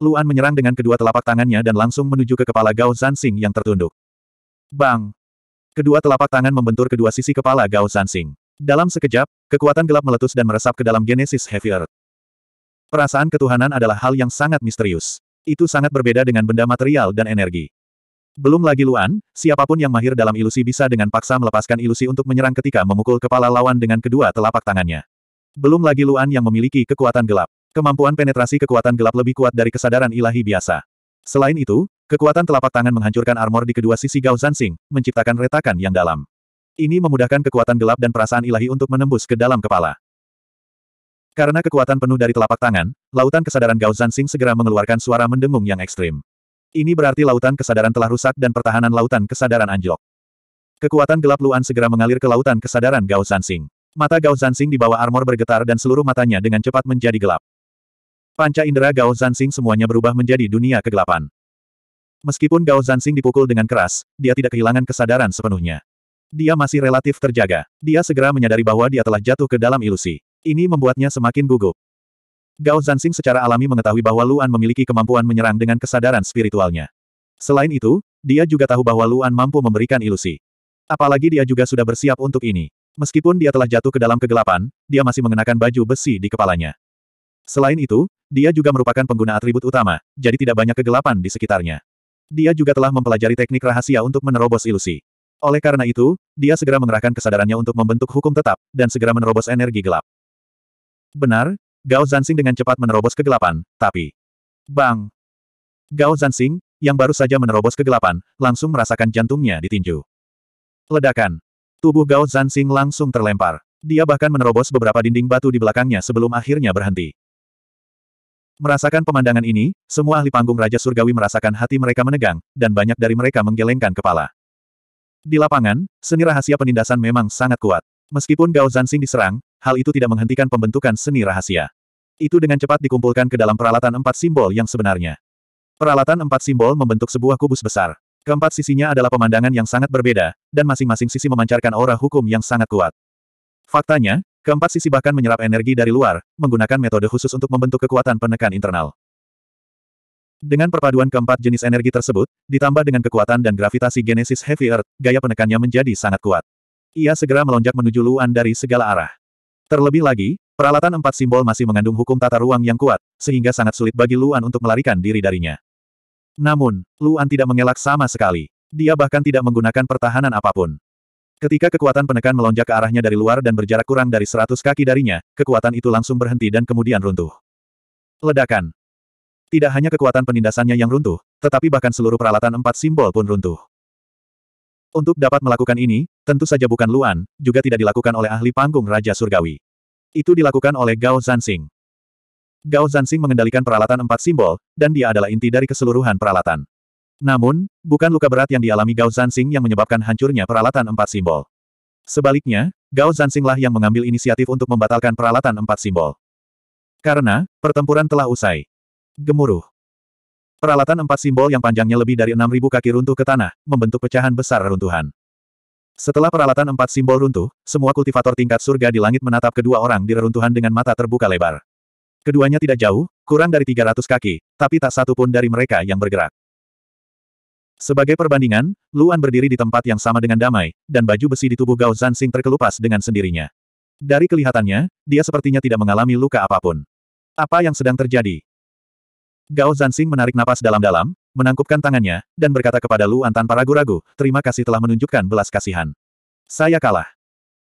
Luan menyerang dengan kedua telapak tangannya dan langsung menuju ke kepala Gao Zansing yang tertunduk. Bang! Kedua telapak tangan membentur kedua sisi kepala Gao Zansing. Dalam sekejap, kekuatan gelap meletus dan meresap ke dalam Genesis Heavy Earth. Perasaan ketuhanan adalah hal yang sangat misterius. Itu sangat berbeda dengan benda material dan energi. Belum lagi Luan, siapapun yang mahir dalam ilusi bisa dengan paksa melepaskan ilusi untuk menyerang ketika memukul kepala lawan dengan kedua telapak tangannya. Belum lagi Luan yang memiliki kekuatan gelap. Kemampuan penetrasi kekuatan gelap lebih kuat dari kesadaran ilahi biasa. Selain itu, kekuatan telapak tangan menghancurkan armor di kedua sisi Gao Zansing, menciptakan retakan yang dalam. Ini memudahkan kekuatan gelap dan perasaan ilahi untuk menembus ke dalam kepala. Karena kekuatan penuh dari telapak tangan, lautan kesadaran Gao Zansing segera mengeluarkan suara mendengung yang ekstrim. Ini berarti lautan kesadaran telah rusak dan pertahanan lautan kesadaran anjlok. Kekuatan gelap Luan segera mengalir ke lautan kesadaran Gao Zansing. Mata Gao Zansing di bawah armor bergetar dan seluruh matanya dengan cepat menjadi gelap. Panca indera Gao Zansing semuanya berubah menjadi dunia kegelapan. Meskipun Gao Zansing dipukul dengan keras, dia tidak kehilangan kesadaran sepenuhnya. Dia masih relatif terjaga. Dia segera menyadari bahwa dia telah jatuh ke dalam ilusi. Ini membuatnya semakin gugup. Gao Zansing secara alami mengetahui bahwa Luan memiliki kemampuan menyerang dengan kesadaran spiritualnya. Selain itu, dia juga tahu bahwa Luan mampu memberikan ilusi. Apalagi dia juga sudah bersiap untuk ini. Meskipun dia telah jatuh ke dalam kegelapan, dia masih mengenakan baju besi di kepalanya. Selain itu, dia juga merupakan pengguna atribut utama, jadi tidak banyak kegelapan di sekitarnya. Dia juga telah mempelajari teknik rahasia untuk menerobos ilusi. Oleh karena itu, dia segera mengerahkan kesadarannya untuk membentuk hukum tetap, dan segera menerobos energi gelap. Benar, Gao Zansing dengan cepat menerobos kegelapan, tapi... Bang! Gao Zansing, yang baru saja menerobos kegelapan, langsung merasakan jantungnya ditinju. Ledakan. Tubuh Gao Zansing langsung terlempar. Dia bahkan menerobos beberapa dinding batu di belakangnya sebelum akhirnya berhenti. Merasakan pemandangan ini, semua ahli panggung Raja Surgawi merasakan hati mereka menegang, dan banyak dari mereka menggelengkan kepala. Di lapangan, seni rahasia penindasan memang sangat kuat. Meskipun Gao Zansing diserang, hal itu tidak menghentikan pembentukan seni rahasia. Itu dengan cepat dikumpulkan ke dalam peralatan empat simbol yang sebenarnya. Peralatan empat simbol membentuk sebuah kubus besar. Keempat sisinya adalah pemandangan yang sangat berbeda, dan masing-masing sisi memancarkan aura hukum yang sangat kuat. Faktanya, keempat sisi bahkan menyerap energi dari luar, menggunakan metode khusus untuk membentuk kekuatan penekan internal. Dengan perpaduan keempat jenis energi tersebut, ditambah dengan kekuatan dan gravitasi Genesis Heavy Earth, gaya penekannya menjadi sangat kuat. Ia segera melonjak menuju Luan dari segala arah. Terlebih lagi, peralatan empat simbol masih mengandung hukum tata ruang yang kuat, sehingga sangat sulit bagi Luan untuk melarikan diri darinya. Namun, Luan tidak mengelak sama sekali. Dia bahkan tidak menggunakan pertahanan apapun. Ketika kekuatan penekan melonjak ke arahnya dari luar dan berjarak kurang dari seratus kaki darinya, kekuatan itu langsung berhenti dan kemudian runtuh. Ledakan. Tidak hanya kekuatan penindasannya yang runtuh, tetapi bahkan seluruh peralatan empat simbol pun runtuh. Untuk dapat melakukan ini, tentu saja bukan Luan, juga tidak dilakukan oleh ahli panggung Raja Surgawi. Itu dilakukan oleh Gao Zansing. Gao Zansing mengendalikan peralatan empat simbol, dan dia adalah inti dari keseluruhan peralatan. Namun, bukan luka berat yang dialami Gao Zansing yang menyebabkan hancurnya peralatan empat simbol. Sebaliknya, Gao Zansinglah yang mengambil inisiatif untuk membatalkan peralatan empat simbol. Karena, pertempuran telah usai. Gemuruh. Peralatan empat simbol yang panjangnya lebih dari 6.000 kaki runtuh ke tanah, membentuk pecahan besar runtuhan. Setelah peralatan empat simbol runtuh, semua kultivator tingkat surga di langit menatap kedua orang di reruntuhan dengan mata terbuka lebar. Keduanya tidak jauh, kurang dari 300 kaki, tapi tak satu pun dari mereka yang bergerak. Sebagai perbandingan, Luan berdiri di tempat yang sama dengan damai, dan baju besi di tubuh Gao Zansing terkelupas dengan sendirinya. Dari kelihatannya, dia sepertinya tidak mengalami luka apapun. Apa yang sedang terjadi? Gao Zansing menarik napas dalam-dalam, menangkupkan tangannya, dan berkata kepada Luan tanpa ragu-ragu, terima kasih telah menunjukkan belas kasihan. Saya kalah.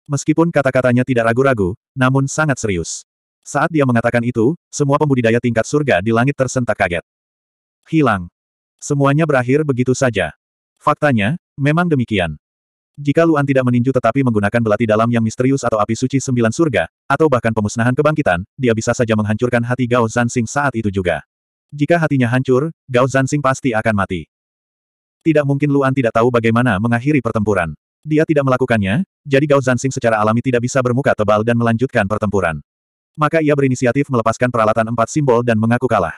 Meskipun kata-katanya tidak ragu-ragu, namun sangat serius. Saat dia mengatakan itu, semua pembudidaya tingkat surga di langit tersentak kaget. Hilang. Semuanya berakhir begitu saja. Faktanya, memang demikian. Jika Luan tidak meninju tetapi menggunakan belati dalam yang misterius atau api suci sembilan surga, atau bahkan pemusnahan kebangkitan, dia bisa saja menghancurkan hati Gao Zansing saat itu juga. Jika hatinya hancur, Gao Zansing pasti akan mati. Tidak mungkin Luan tidak tahu bagaimana mengakhiri pertempuran. Dia tidak melakukannya, jadi Gao Zansing secara alami tidak bisa bermuka tebal dan melanjutkan pertempuran. Maka ia berinisiatif melepaskan peralatan empat simbol dan mengaku kalah.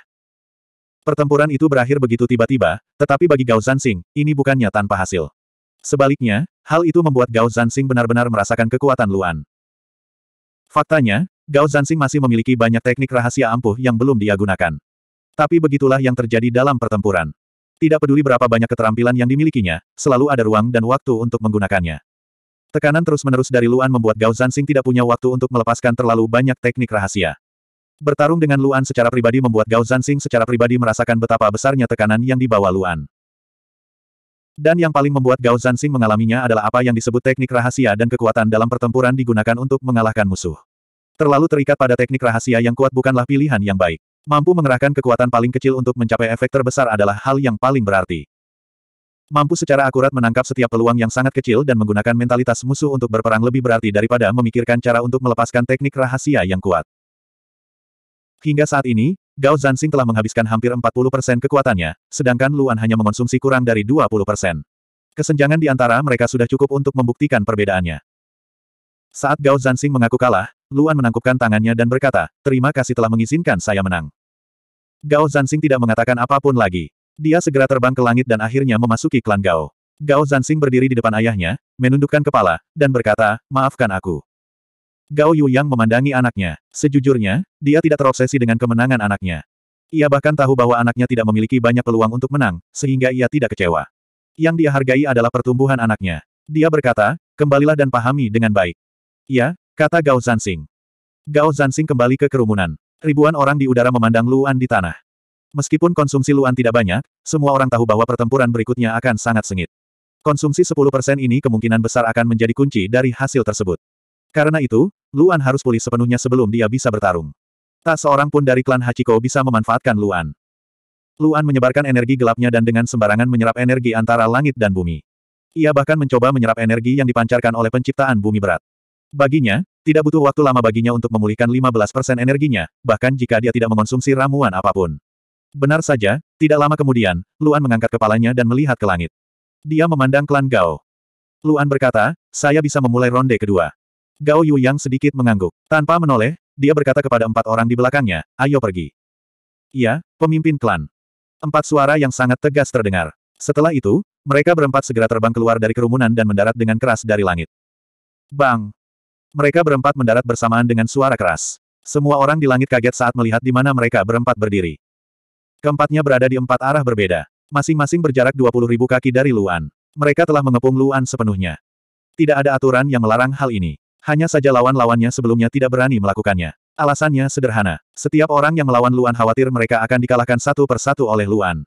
Pertempuran itu berakhir begitu tiba-tiba, tetapi bagi Gao Zansing, ini bukannya tanpa hasil. Sebaliknya, hal itu membuat Gao Zansing benar-benar merasakan kekuatan Luan. Faktanya, Gao Zansing masih memiliki banyak teknik rahasia ampuh yang belum dia gunakan. Tapi begitulah yang terjadi dalam pertempuran. Tidak peduli berapa banyak keterampilan yang dimilikinya, selalu ada ruang dan waktu untuk menggunakannya. Tekanan terus-menerus dari Luan membuat Gao Zansing tidak punya waktu untuk melepaskan terlalu banyak teknik rahasia. Bertarung dengan Luan secara pribadi membuat Gao Zansing secara pribadi merasakan betapa besarnya tekanan yang dibawa Luan. Dan yang paling membuat Gao Zansing mengalaminya adalah apa yang disebut teknik rahasia dan kekuatan dalam pertempuran digunakan untuk mengalahkan musuh. Terlalu terikat pada teknik rahasia yang kuat bukanlah pilihan yang baik. Mampu mengerahkan kekuatan paling kecil untuk mencapai efek terbesar adalah hal yang paling berarti. Mampu secara akurat menangkap setiap peluang yang sangat kecil dan menggunakan mentalitas musuh untuk berperang lebih berarti daripada memikirkan cara untuk melepaskan teknik rahasia yang kuat. Hingga saat ini, Gao Zansing telah menghabiskan hampir 40% kekuatannya, sedangkan Luan hanya mengonsumsi kurang dari 20%. Kesenjangan di antara mereka sudah cukup untuk membuktikan perbedaannya. Saat Gao Zansing mengaku kalah, Luan menangkupkan tangannya dan berkata, terima kasih telah mengizinkan saya menang. Gao Zansing tidak mengatakan apapun lagi. Dia segera terbang ke langit dan akhirnya memasuki klan Gao. Gao Zansing berdiri di depan ayahnya, menundukkan kepala, dan berkata, maafkan aku. Gao Yuyang memandangi anaknya. Sejujurnya, dia tidak terobsesi dengan kemenangan anaknya. Ia bahkan tahu bahwa anaknya tidak memiliki banyak peluang untuk menang, sehingga ia tidak kecewa. Yang dia hargai adalah pertumbuhan anaknya. Dia berkata, kembalilah dan pahami dengan baik. Ya, kata Gao Zansing. Gao Zansing kembali ke kerumunan. Ribuan orang di udara memandang Luan di tanah. Meskipun konsumsi Luan tidak banyak, semua orang tahu bahwa pertempuran berikutnya akan sangat sengit. Konsumsi 10% ini kemungkinan besar akan menjadi kunci dari hasil tersebut. Karena itu, Luan harus pulih sepenuhnya sebelum dia bisa bertarung. Tak seorang pun dari klan Hachiko bisa memanfaatkan Luan. Luan menyebarkan energi gelapnya dan dengan sembarangan menyerap energi antara langit dan bumi. Ia bahkan mencoba menyerap energi yang dipancarkan oleh penciptaan bumi berat. Baginya, tidak butuh waktu lama baginya untuk memulihkan 15% energinya, bahkan jika dia tidak mengonsumsi ramuan apapun. Benar saja, tidak lama kemudian, Luan mengangkat kepalanya dan melihat ke langit. Dia memandang klan Gao. Luan berkata, saya bisa memulai ronde kedua. Gao Yu yang sedikit mengangguk. Tanpa menoleh, dia berkata kepada empat orang di belakangnya, ayo pergi. Iya, pemimpin klan. Empat suara yang sangat tegas terdengar. Setelah itu, mereka berempat segera terbang keluar dari kerumunan dan mendarat dengan keras dari langit. Bang! Mereka berempat mendarat bersamaan dengan suara keras. Semua orang di langit kaget saat melihat di mana mereka berempat berdiri. Keempatnya berada di empat arah berbeda. Masing-masing berjarak ribu kaki dari Luan. Mereka telah mengepung Luan sepenuhnya. Tidak ada aturan yang melarang hal ini. Hanya saja lawan-lawannya sebelumnya tidak berani melakukannya. Alasannya sederhana. Setiap orang yang melawan Luan khawatir mereka akan dikalahkan satu persatu oleh Luan.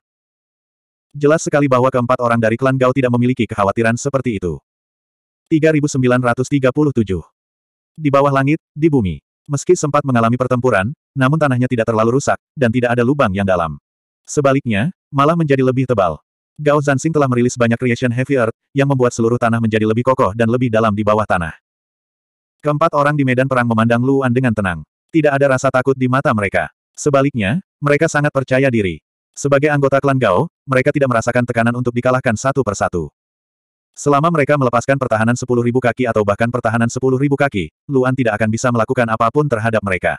Jelas sekali bahwa keempat orang dari klan Gao tidak memiliki kekhawatiran seperti itu. 3937 di bawah langit, di bumi. Meski sempat mengalami pertempuran, namun tanahnya tidak terlalu rusak, dan tidak ada lubang yang dalam. Sebaliknya, malah menjadi lebih tebal. Gao Zansing telah merilis banyak Creation Heavy Earth, yang membuat seluruh tanah menjadi lebih kokoh dan lebih dalam di bawah tanah. Keempat orang di medan perang memandang Luan dengan tenang. Tidak ada rasa takut di mata mereka. Sebaliknya, mereka sangat percaya diri. Sebagai anggota klan Gao, mereka tidak merasakan tekanan untuk dikalahkan satu persatu. Selama mereka melepaskan pertahanan 10.000 kaki atau bahkan pertahanan 10.000 kaki, Luan tidak akan bisa melakukan apapun terhadap mereka.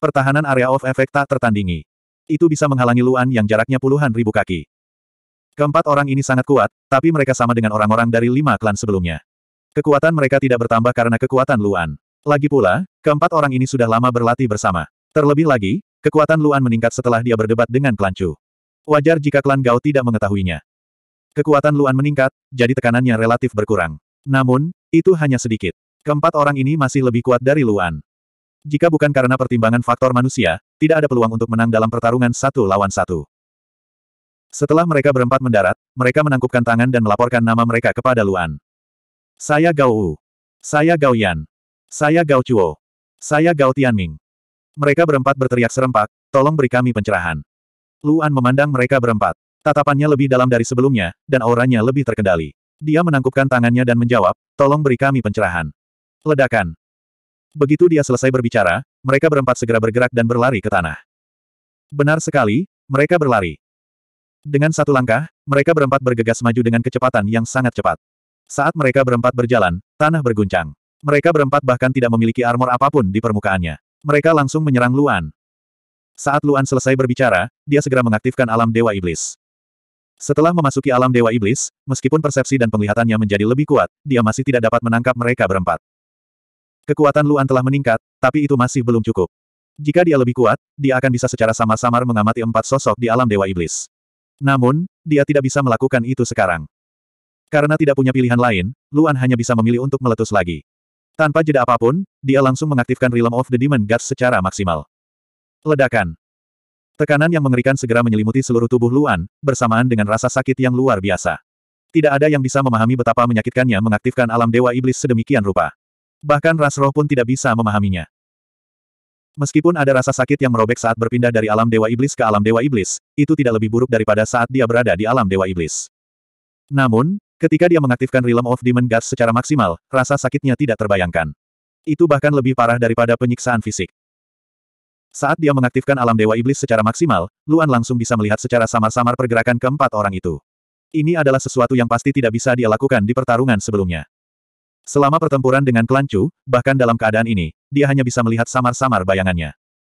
Pertahanan area of effect tak tertandingi. Itu bisa menghalangi Luan yang jaraknya puluhan ribu kaki. Keempat orang ini sangat kuat, tapi mereka sama dengan orang-orang dari lima klan sebelumnya. Kekuatan mereka tidak bertambah karena kekuatan Luan. Lagi pula, keempat orang ini sudah lama berlatih bersama. Terlebih lagi, kekuatan Luan meningkat setelah dia berdebat dengan klan Chu. Wajar jika klan Gao tidak mengetahuinya. Kekuatan Luan meningkat, jadi tekanannya relatif berkurang. Namun, itu hanya sedikit. Keempat orang ini masih lebih kuat dari Luan. Jika bukan karena pertimbangan faktor manusia, tidak ada peluang untuk menang dalam pertarungan satu lawan satu. Setelah mereka berempat mendarat, mereka menangkupkan tangan dan melaporkan nama mereka kepada Luan. Saya Gao Wu. Saya Gao Yan. Saya Gao Chuo. Saya Gao Tianming. Mereka berempat berteriak serempak, tolong beri kami pencerahan. Luan memandang mereka berempat. Tatapannya lebih dalam dari sebelumnya, dan auranya lebih terkendali. Dia menangkupkan tangannya dan menjawab, tolong beri kami pencerahan. Ledakan. Begitu dia selesai berbicara, mereka berempat segera bergerak dan berlari ke tanah. Benar sekali, mereka berlari. Dengan satu langkah, mereka berempat bergegas maju dengan kecepatan yang sangat cepat. Saat mereka berempat berjalan, tanah berguncang. Mereka berempat bahkan tidak memiliki armor apapun di permukaannya. Mereka langsung menyerang Luan. Saat Luan selesai berbicara, dia segera mengaktifkan alam Dewa Iblis. Setelah memasuki alam Dewa Iblis, meskipun persepsi dan penglihatannya menjadi lebih kuat, dia masih tidak dapat menangkap mereka berempat. Kekuatan Luan telah meningkat, tapi itu masih belum cukup. Jika dia lebih kuat, dia akan bisa secara samar-samar mengamati empat sosok di alam Dewa Iblis. Namun, dia tidak bisa melakukan itu sekarang. Karena tidak punya pilihan lain, Luan hanya bisa memilih untuk meletus lagi. Tanpa jeda apapun, dia langsung mengaktifkan Realm of the Demon Gods secara maksimal. Ledakan. Tekanan yang mengerikan segera menyelimuti seluruh tubuh Luan, bersamaan dengan rasa sakit yang luar biasa. Tidak ada yang bisa memahami betapa menyakitkannya mengaktifkan alam dewa iblis sedemikian rupa. Bahkan ras roh pun tidak bisa memahaminya. Meskipun ada rasa sakit yang merobek saat berpindah dari alam dewa iblis ke alam dewa iblis, itu tidak lebih buruk daripada saat dia berada di alam dewa iblis. Namun, ketika dia mengaktifkan Realm of Demon Gods secara maksimal, rasa sakitnya tidak terbayangkan. Itu bahkan lebih parah daripada penyiksaan fisik. Saat dia mengaktifkan alam dewa iblis secara maksimal, Luan langsung bisa melihat secara samar-samar pergerakan keempat orang itu. Ini adalah sesuatu yang pasti tidak bisa dia lakukan di pertarungan sebelumnya. Selama pertempuran dengan klan Chu, bahkan dalam keadaan ini, dia hanya bisa melihat samar-samar bayangannya.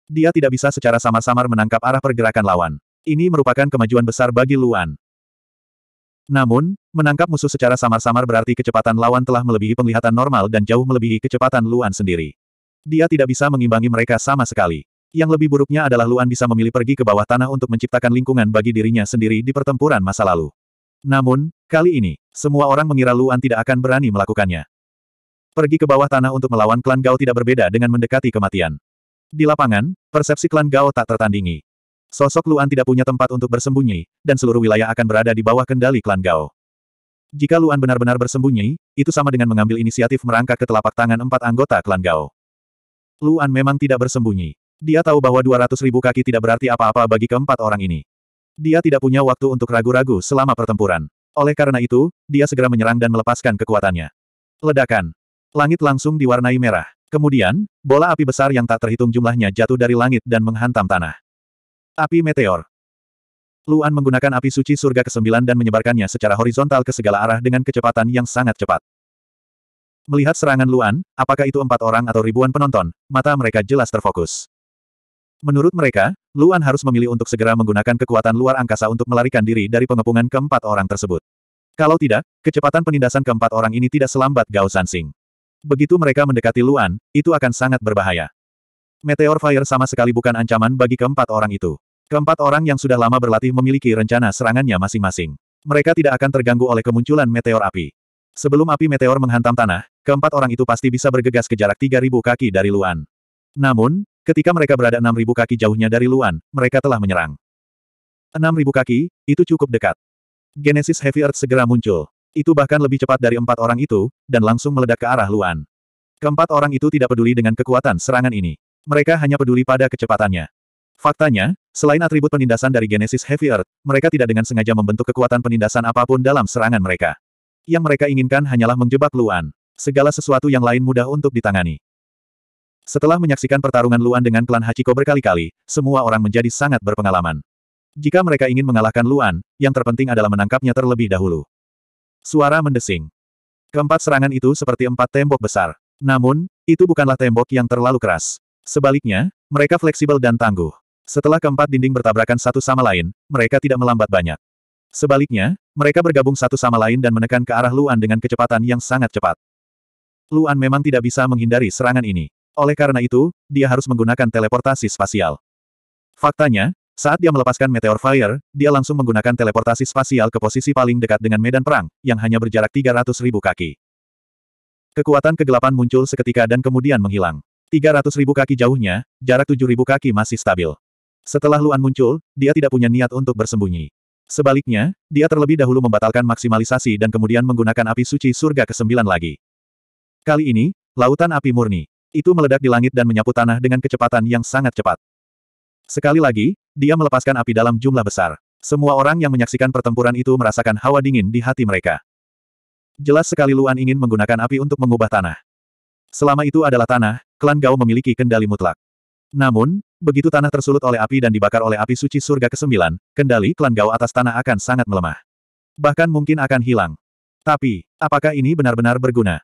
Dia tidak bisa secara samar-samar menangkap arah pergerakan lawan. Ini merupakan kemajuan besar bagi Luan. Namun, menangkap musuh secara samar-samar berarti kecepatan lawan telah melebihi penglihatan normal dan jauh melebihi kecepatan Luan sendiri. Dia tidak bisa mengimbangi mereka sama sekali. Yang lebih buruknya adalah Luan bisa memilih pergi ke bawah tanah untuk menciptakan lingkungan bagi dirinya sendiri di pertempuran masa lalu. Namun, kali ini, semua orang mengira Luan tidak akan berani melakukannya. Pergi ke bawah tanah untuk melawan klan Gao tidak berbeda dengan mendekati kematian. Di lapangan, persepsi klan Gao tak tertandingi. Sosok Luan tidak punya tempat untuk bersembunyi, dan seluruh wilayah akan berada di bawah kendali klan Gao. Jika Luan benar-benar bersembunyi, itu sama dengan mengambil inisiatif merangkak ke telapak tangan empat anggota klan Gao. Luan memang tidak bersembunyi. Dia tahu bahwa 200 ribu kaki tidak berarti apa-apa bagi keempat orang ini. Dia tidak punya waktu untuk ragu-ragu selama pertempuran. Oleh karena itu, dia segera menyerang dan melepaskan kekuatannya. Ledakan. Langit langsung diwarnai merah. Kemudian, bola api besar yang tak terhitung jumlahnya jatuh dari langit dan menghantam tanah. Api meteor. Luan menggunakan api suci surga ke-9 dan menyebarkannya secara horizontal ke segala arah dengan kecepatan yang sangat cepat. Melihat serangan Luan, apakah itu empat orang atau ribuan penonton, mata mereka jelas terfokus. Menurut mereka, Luan harus memilih untuk segera menggunakan kekuatan luar angkasa untuk melarikan diri dari pengepungan keempat orang tersebut. Kalau tidak, kecepatan penindasan keempat orang ini tidak selambat Gao Sansing. Begitu mereka mendekati Luan, itu akan sangat berbahaya. Meteor Fire sama sekali bukan ancaman bagi keempat orang itu. Keempat orang yang sudah lama berlatih memiliki rencana serangannya masing-masing. Mereka tidak akan terganggu oleh kemunculan meteor api. Sebelum api meteor menghantam tanah, keempat orang itu pasti bisa bergegas ke jarak 3.000 kaki dari Luan. Namun, Ketika mereka berada 6.000 kaki jauhnya dari Luan, mereka telah menyerang. 6.000 kaki, itu cukup dekat. Genesis Heavy Earth segera muncul. Itu bahkan lebih cepat dari empat orang itu, dan langsung meledak ke arah Luan. Keempat orang itu tidak peduli dengan kekuatan serangan ini. Mereka hanya peduli pada kecepatannya. Faktanya, selain atribut penindasan dari Genesis Heavy Earth, mereka tidak dengan sengaja membentuk kekuatan penindasan apapun dalam serangan mereka. Yang mereka inginkan hanyalah menjebak Luan. Segala sesuatu yang lain mudah untuk ditangani. Setelah menyaksikan pertarungan Luan dengan klan Hachiko berkali-kali, semua orang menjadi sangat berpengalaman. Jika mereka ingin mengalahkan Luan, yang terpenting adalah menangkapnya terlebih dahulu. Suara mendesing. Keempat serangan itu seperti empat tembok besar. Namun, itu bukanlah tembok yang terlalu keras. Sebaliknya, mereka fleksibel dan tangguh. Setelah keempat dinding bertabrakan satu sama lain, mereka tidak melambat banyak. Sebaliknya, mereka bergabung satu sama lain dan menekan ke arah Luan dengan kecepatan yang sangat cepat. Luan memang tidak bisa menghindari serangan ini. Oleh karena itu, dia harus menggunakan teleportasi spasial. Faktanya, saat dia melepaskan Meteor Fire, dia langsung menggunakan teleportasi spasial ke posisi paling dekat dengan medan perang, yang hanya berjarak 300 ribu kaki. Kekuatan kegelapan muncul seketika dan kemudian menghilang. 300 ribu kaki jauhnya, jarak 7 ribu kaki masih stabil. Setelah Luan muncul, dia tidak punya niat untuk bersembunyi. Sebaliknya, dia terlebih dahulu membatalkan maksimalisasi dan kemudian menggunakan api suci surga ke-9 lagi. Kali ini, lautan api murni. Itu meledak di langit dan menyapu tanah dengan kecepatan yang sangat cepat. Sekali lagi, dia melepaskan api dalam jumlah besar. Semua orang yang menyaksikan pertempuran itu merasakan hawa dingin di hati mereka. Jelas sekali Luan ingin menggunakan api untuk mengubah tanah. Selama itu adalah tanah, klan Gao memiliki kendali mutlak. Namun, begitu tanah tersulut oleh api dan dibakar oleh api suci surga ke-9, kendali klan Gao atas tanah akan sangat melemah. Bahkan mungkin akan hilang. Tapi, apakah ini benar-benar berguna?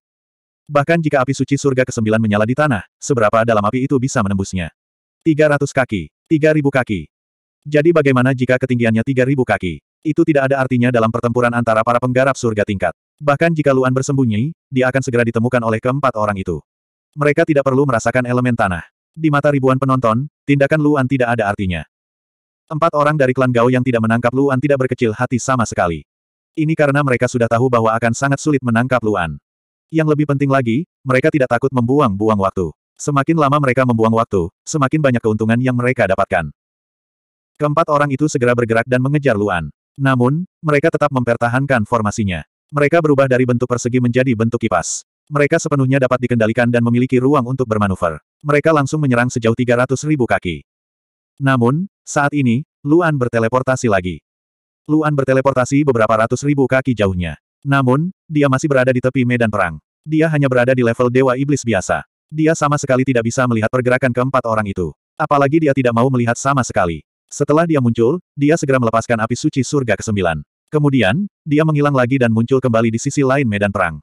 Bahkan jika api suci surga ke-9 menyala di tanah, seberapa dalam api itu bisa menembusnya? 300 kaki. 3000 kaki. Jadi bagaimana jika ketinggiannya 3000 kaki? Itu tidak ada artinya dalam pertempuran antara para penggarap surga tingkat. Bahkan jika Luan bersembunyi, dia akan segera ditemukan oleh keempat orang itu. Mereka tidak perlu merasakan elemen tanah. Di mata ribuan penonton, tindakan Luan tidak ada artinya. Empat orang dari klan Gao yang tidak menangkap Luan tidak berkecil hati sama sekali. Ini karena mereka sudah tahu bahwa akan sangat sulit menangkap Luan. Yang lebih penting lagi, mereka tidak takut membuang-buang waktu. Semakin lama mereka membuang waktu, semakin banyak keuntungan yang mereka dapatkan. Keempat orang itu segera bergerak dan mengejar Luan. Namun, mereka tetap mempertahankan formasinya. Mereka berubah dari bentuk persegi menjadi bentuk kipas. Mereka sepenuhnya dapat dikendalikan dan memiliki ruang untuk bermanuver. Mereka langsung menyerang sejauh 300 ribu kaki. Namun, saat ini, Luan berteleportasi lagi. Luan berteleportasi beberapa ratus ribu kaki jauhnya. Namun, dia masih berada di tepi medan perang. Dia hanya berada di level Dewa Iblis biasa. Dia sama sekali tidak bisa melihat pergerakan keempat orang itu. Apalagi dia tidak mau melihat sama sekali. Setelah dia muncul, dia segera melepaskan api suci surga ke-9. Kemudian, dia menghilang lagi dan muncul kembali di sisi lain medan perang.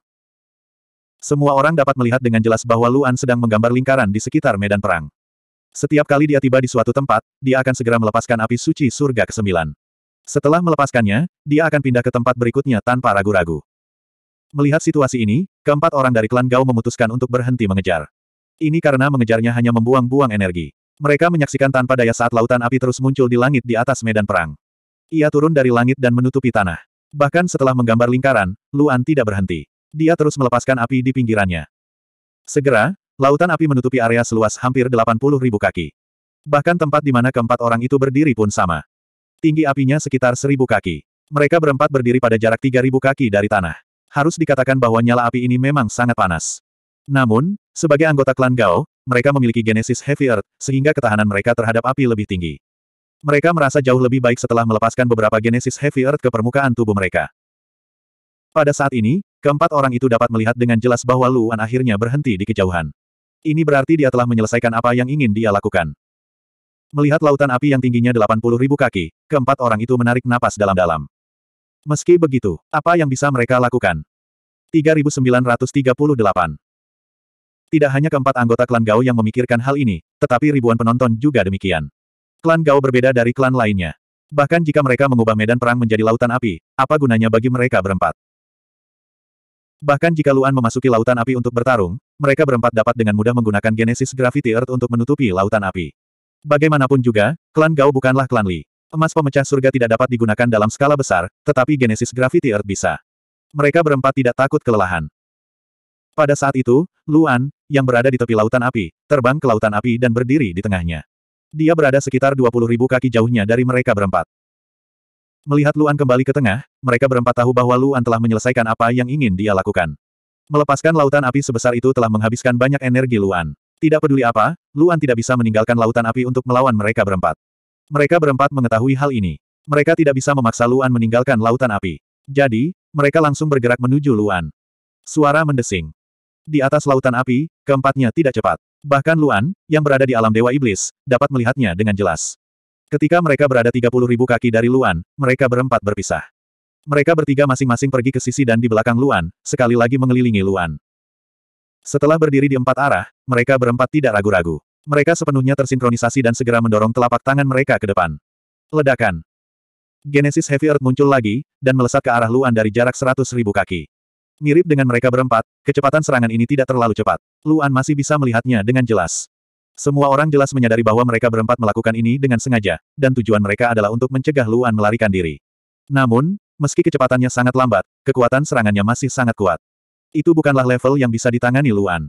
Semua orang dapat melihat dengan jelas bahwa Luan sedang menggambar lingkaran di sekitar medan perang. Setiap kali dia tiba di suatu tempat, dia akan segera melepaskan api suci surga ke-9. Setelah melepaskannya, dia akan pindah ke tempat berikutnya tanpa ragu-ragu. Melihat situasi ini, keempat orang dari klan Gao memutuskan untuk berhenti mengejar. Ini karena mengejarnya hanya membuang-buang energi. Mereka menyaksikan tanpa daya saat lautan api terus muncul di langit di atas medan perang. Ia turun dari langit dan menutupi tanah. Bahkan setelah menggambar lingkaran, Luan tidak berhenti. Dia terus melepaskan api di pinggirannya. Segera, lautan api menutupi area seluas hampir 80 ribu kaki. Bahkan tempat di mana keempat orang itu berdiri pun sama. Tinggi apinya sekitar seribu kaki. Mereka berempat berdiri pada jarak tiga ribu kaki dari tanah. Harus dikatakan bahwa nyala api ini memang sangat panas. Namun, sebagai anggota klan Gao, mereka memiliki genesis Heavy Earth, sehingga ketahanan mereka terhadap api lebih tinggi. Mereka merasa jauh lebih baik setelah melepaskan beberapa genesis Heavy Earth ke permukaan tubuh mereka. Pada saat ini, keempat orang itu dapat melihat dengan jelas bahwa Luan akhirnya berhenti di kejauhan. Ini berarti dia telah menyelesaikan apa yang ingin dia lakukan. Melihat lautan api yang tingginya 80 ribu kaki, keempat orang itu menarik napas dalam-dalam. Meski begitu, apa yang bisa mereka lakukan? 3938 Tidak hanya keempat anggota klan Gao yang memikirkan hal ini, tetapi ribuan penonton juga demikian. Klan Gao berbeda dari klan lainnya. Bahkan jika mereka mengubah medan perang menjadi lautan api, apa gunanya bagi mereka berempat? Bahkan jika Luan memasuki lautan api untuk bertarung, mereka berempat dapat dengan mudah menggunakan Genesis Gravity Earth untuk menutupi lautan api. Bagaimanapun juga, klan Gao bukanlah klan Li. Emas pemecah surga tidak dapat digunakan dalam skala besar, tetapi Genesis Gravity Earth bisa. Mereka berempat tidak takut kelelahan. Pada saat itu, Luan, yang berada di tepi lautan api, terbang ke lautan api dan berdiri di tengahnya. Dia berada sekitar 20 ribu kaki jauhnya dari mereka berempat. Melihat Luan kembali ke tengah, mereka berempat tahu bahwa Luan telah menyelesaikan apa yang ingin dia lakukan. Melepaskan lautan api sebesar itu telah menghabiskan banyak energi Luan. Tidak peduli apa, Luan tidak bisa meninggalkan lautan api untuk melawan mereka berempat. Mereka berempat mengetahui hal ini. Mereka tidak bisa memaksa Luan meninggalkan lautan api. Jadi, mereka langsung bergerak menuju Luan. Suara mendesing. Di atas lautan api, keempatnya tidak cepat. Bahkan Luan, yang berada di alam Dewa Iblis, dapat melihatnya dengan jelas. Ketika mereka berada 30 ribu kaki dari Luan, mereka berempat berpisah. Mereka bertiga masing-masing pergi ke sisi dan di belakang Luan, sekali lagi mengelilingi Luan. Setelah berdiri di empat arah, mereka berempat tidak ragu-ragu. Mereka sepenuhnya tersinkronisasi dan segera mendorong telapak tangan mereka ke depan. Ledakan. Genesis Heavy Earth muncul lagi, dan melesat ke arah Luan dari jarak seratus ribu kaki. Mirip dengan mereka berempat, kecepatan serangan ini tidak terlalu cepat. Luan masih bisa melihatnya dengan jelas. Semua orang jelas menyadari bahwa mereka berempat melakukan ini dengan sengaja, dan tujuan mereka adalah untuk mencegah Luan melarikan diri. Namun, meski kecepatannya sangat lambat, kekuatan serangannya masih sangat kuat. Itu bukanlah level yang bisa ditangani Luan.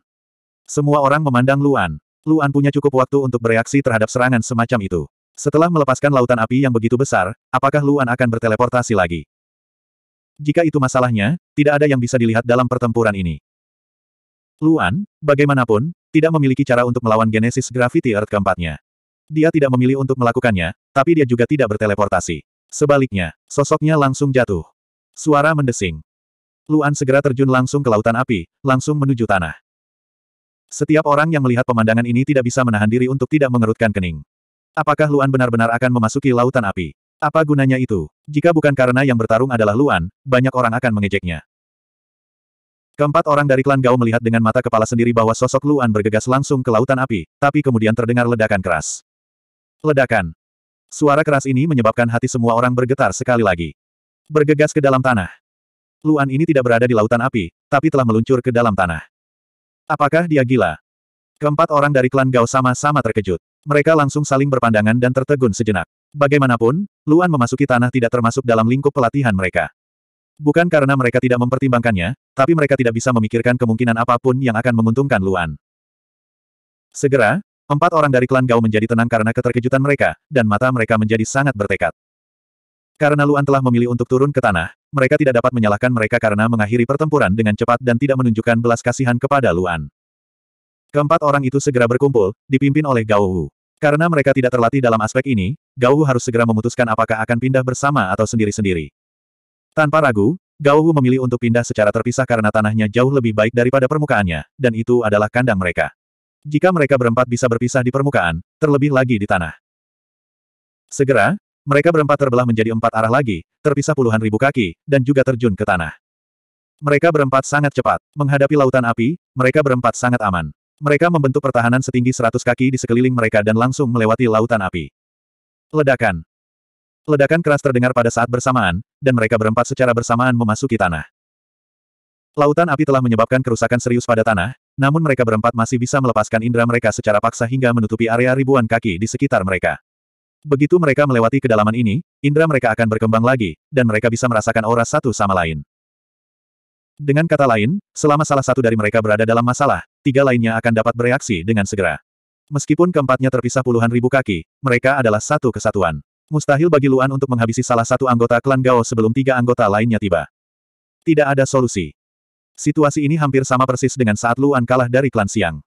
Semua orang memandang Luan. Luan punya cukup waktu untuk bereaksi terhadap serangan semacam itu. Setelah melepaskan lautan api yang begitu besar, apakah Luan akan berteleportasi lagi? Jika itu masalahnya, tidak ada yang bisa dilihat dalam pertempuran ini. Luan, bagaimanapun, tidak memiliki cara untuk melawan Genesis Gravity Earth keempatnya. Dia tidak memilih untuk melakukannya, tapi dia juga tidak berteleportasi. Sebaliknya, sosoknya langsung jatuh. Suara mendesing. Luan segera terjun langsung ke lautan api, langsung menuju tanah. Setiap orang yang melihat pemandangan ini tidak bisa menahan diri untuk tidak mengerutkan kening. Apakah Luan benar-benar akan memasuki lautan api? Apa gunanya itu? Jika bukan karena yang bertarung adalah Luan, banyak orang akan mengejeknya. Keempat orang dari klan Gao melihat dengan mata kepala sendiri bahwa sosok Luan bergegas langsung ke lautan api, tapi kemudian terdengar ledakan keras. Ledakan. Suara keras ini menyebabkan hati semua orang bergetar sekali lagi. Bergegas ke dalam tanah. Luan ini tidak berada di lautan api, tapi telah meluncur ke dalam tanah. Apakah dia gila? Keempat orang dari klan Gao sama-sama terkejut. Mereka langsung saling berpandangan dan tertegun sejenak. Bagaimanapun, Luan memasuki tanah tidak termasuk dalam lingkup pelatihan mereka. Bukan karena mereka tidak mempertimbangkannya, tapi mereka tidak bisa memikirkan kemungkinan apapun yang akan menguntungkan Luan. Segera, empat orang dari klan Gao menjadi tenang karena keterkejutan mereka, dan mata mereka menjadi sangat bertekad. Karena Luan telah memilih untuk turun ke tanah, mereka tidak dapat menyalahkan mereka karena mengakhiri pertempuran dengan cepat dan tidak menunjukkan belas kasihan kepada Luan. Keempat orang itu segera berkumpul, dipimpin oleh Gao Wu. Karena mereka tidak terlatih dalam aspek ini, Gao Wu harus segera memutuskan apakah akan pindah bersama atau sendiri-sendiri. Tanpa ragu, Gao Wu memilih untuk pindah secara terpisah karena tanahnya jauh lebih baik daripada permukaannya, dan itu adalah kandang mereka. Jika mereka berempat bisa berpisah di permukaan, terlebih lagi di tanah. Segera, mereka berempat terbelah menjadi empat arah lagi, terpisah puluhan ribu kaki, dan juga terjun ke tanah. Mereka berempat sangat cepat. Menghadapi lautan api, mereka berempat sangat aman. Mereka membentuk pertahanan setinggi seratus kaki di sekeliling mereka dan langsung melewati lautan api. Ledakan. Ledakan keras terdengar pada saat bersamaan, dan mereka berempat secara bersamaan memasuki tanah. Lautan api telah menyebabkan kerusakan serius pada tanah, namun mereka berempat masih bisa melepaskan indera mereka secara paksa hingga menutupi area ribuan kaki di sekitar mereka. Begitu mereka melewati kedalaman ini, indera mereka akan berkembang lagi, dan mereka bisa merasakan aura satu sama lain. Dengan kata lain, selama salah satu dari mereka berada dalam masalah, tiga lainnya akan dapat bereaksi dengan segera. Meskipun keempatnya terpisah puluhan ribu kaki, mereka adalah satu kesatuan. Mustahil bagi Luan untuk menghabisi salah satu anggota klan Gao sebelum tiga anggota lainnya tiba. Tidak ada solusi. Situasi ini hampir sama persis dengan saat Luan kalah dari klan Siang.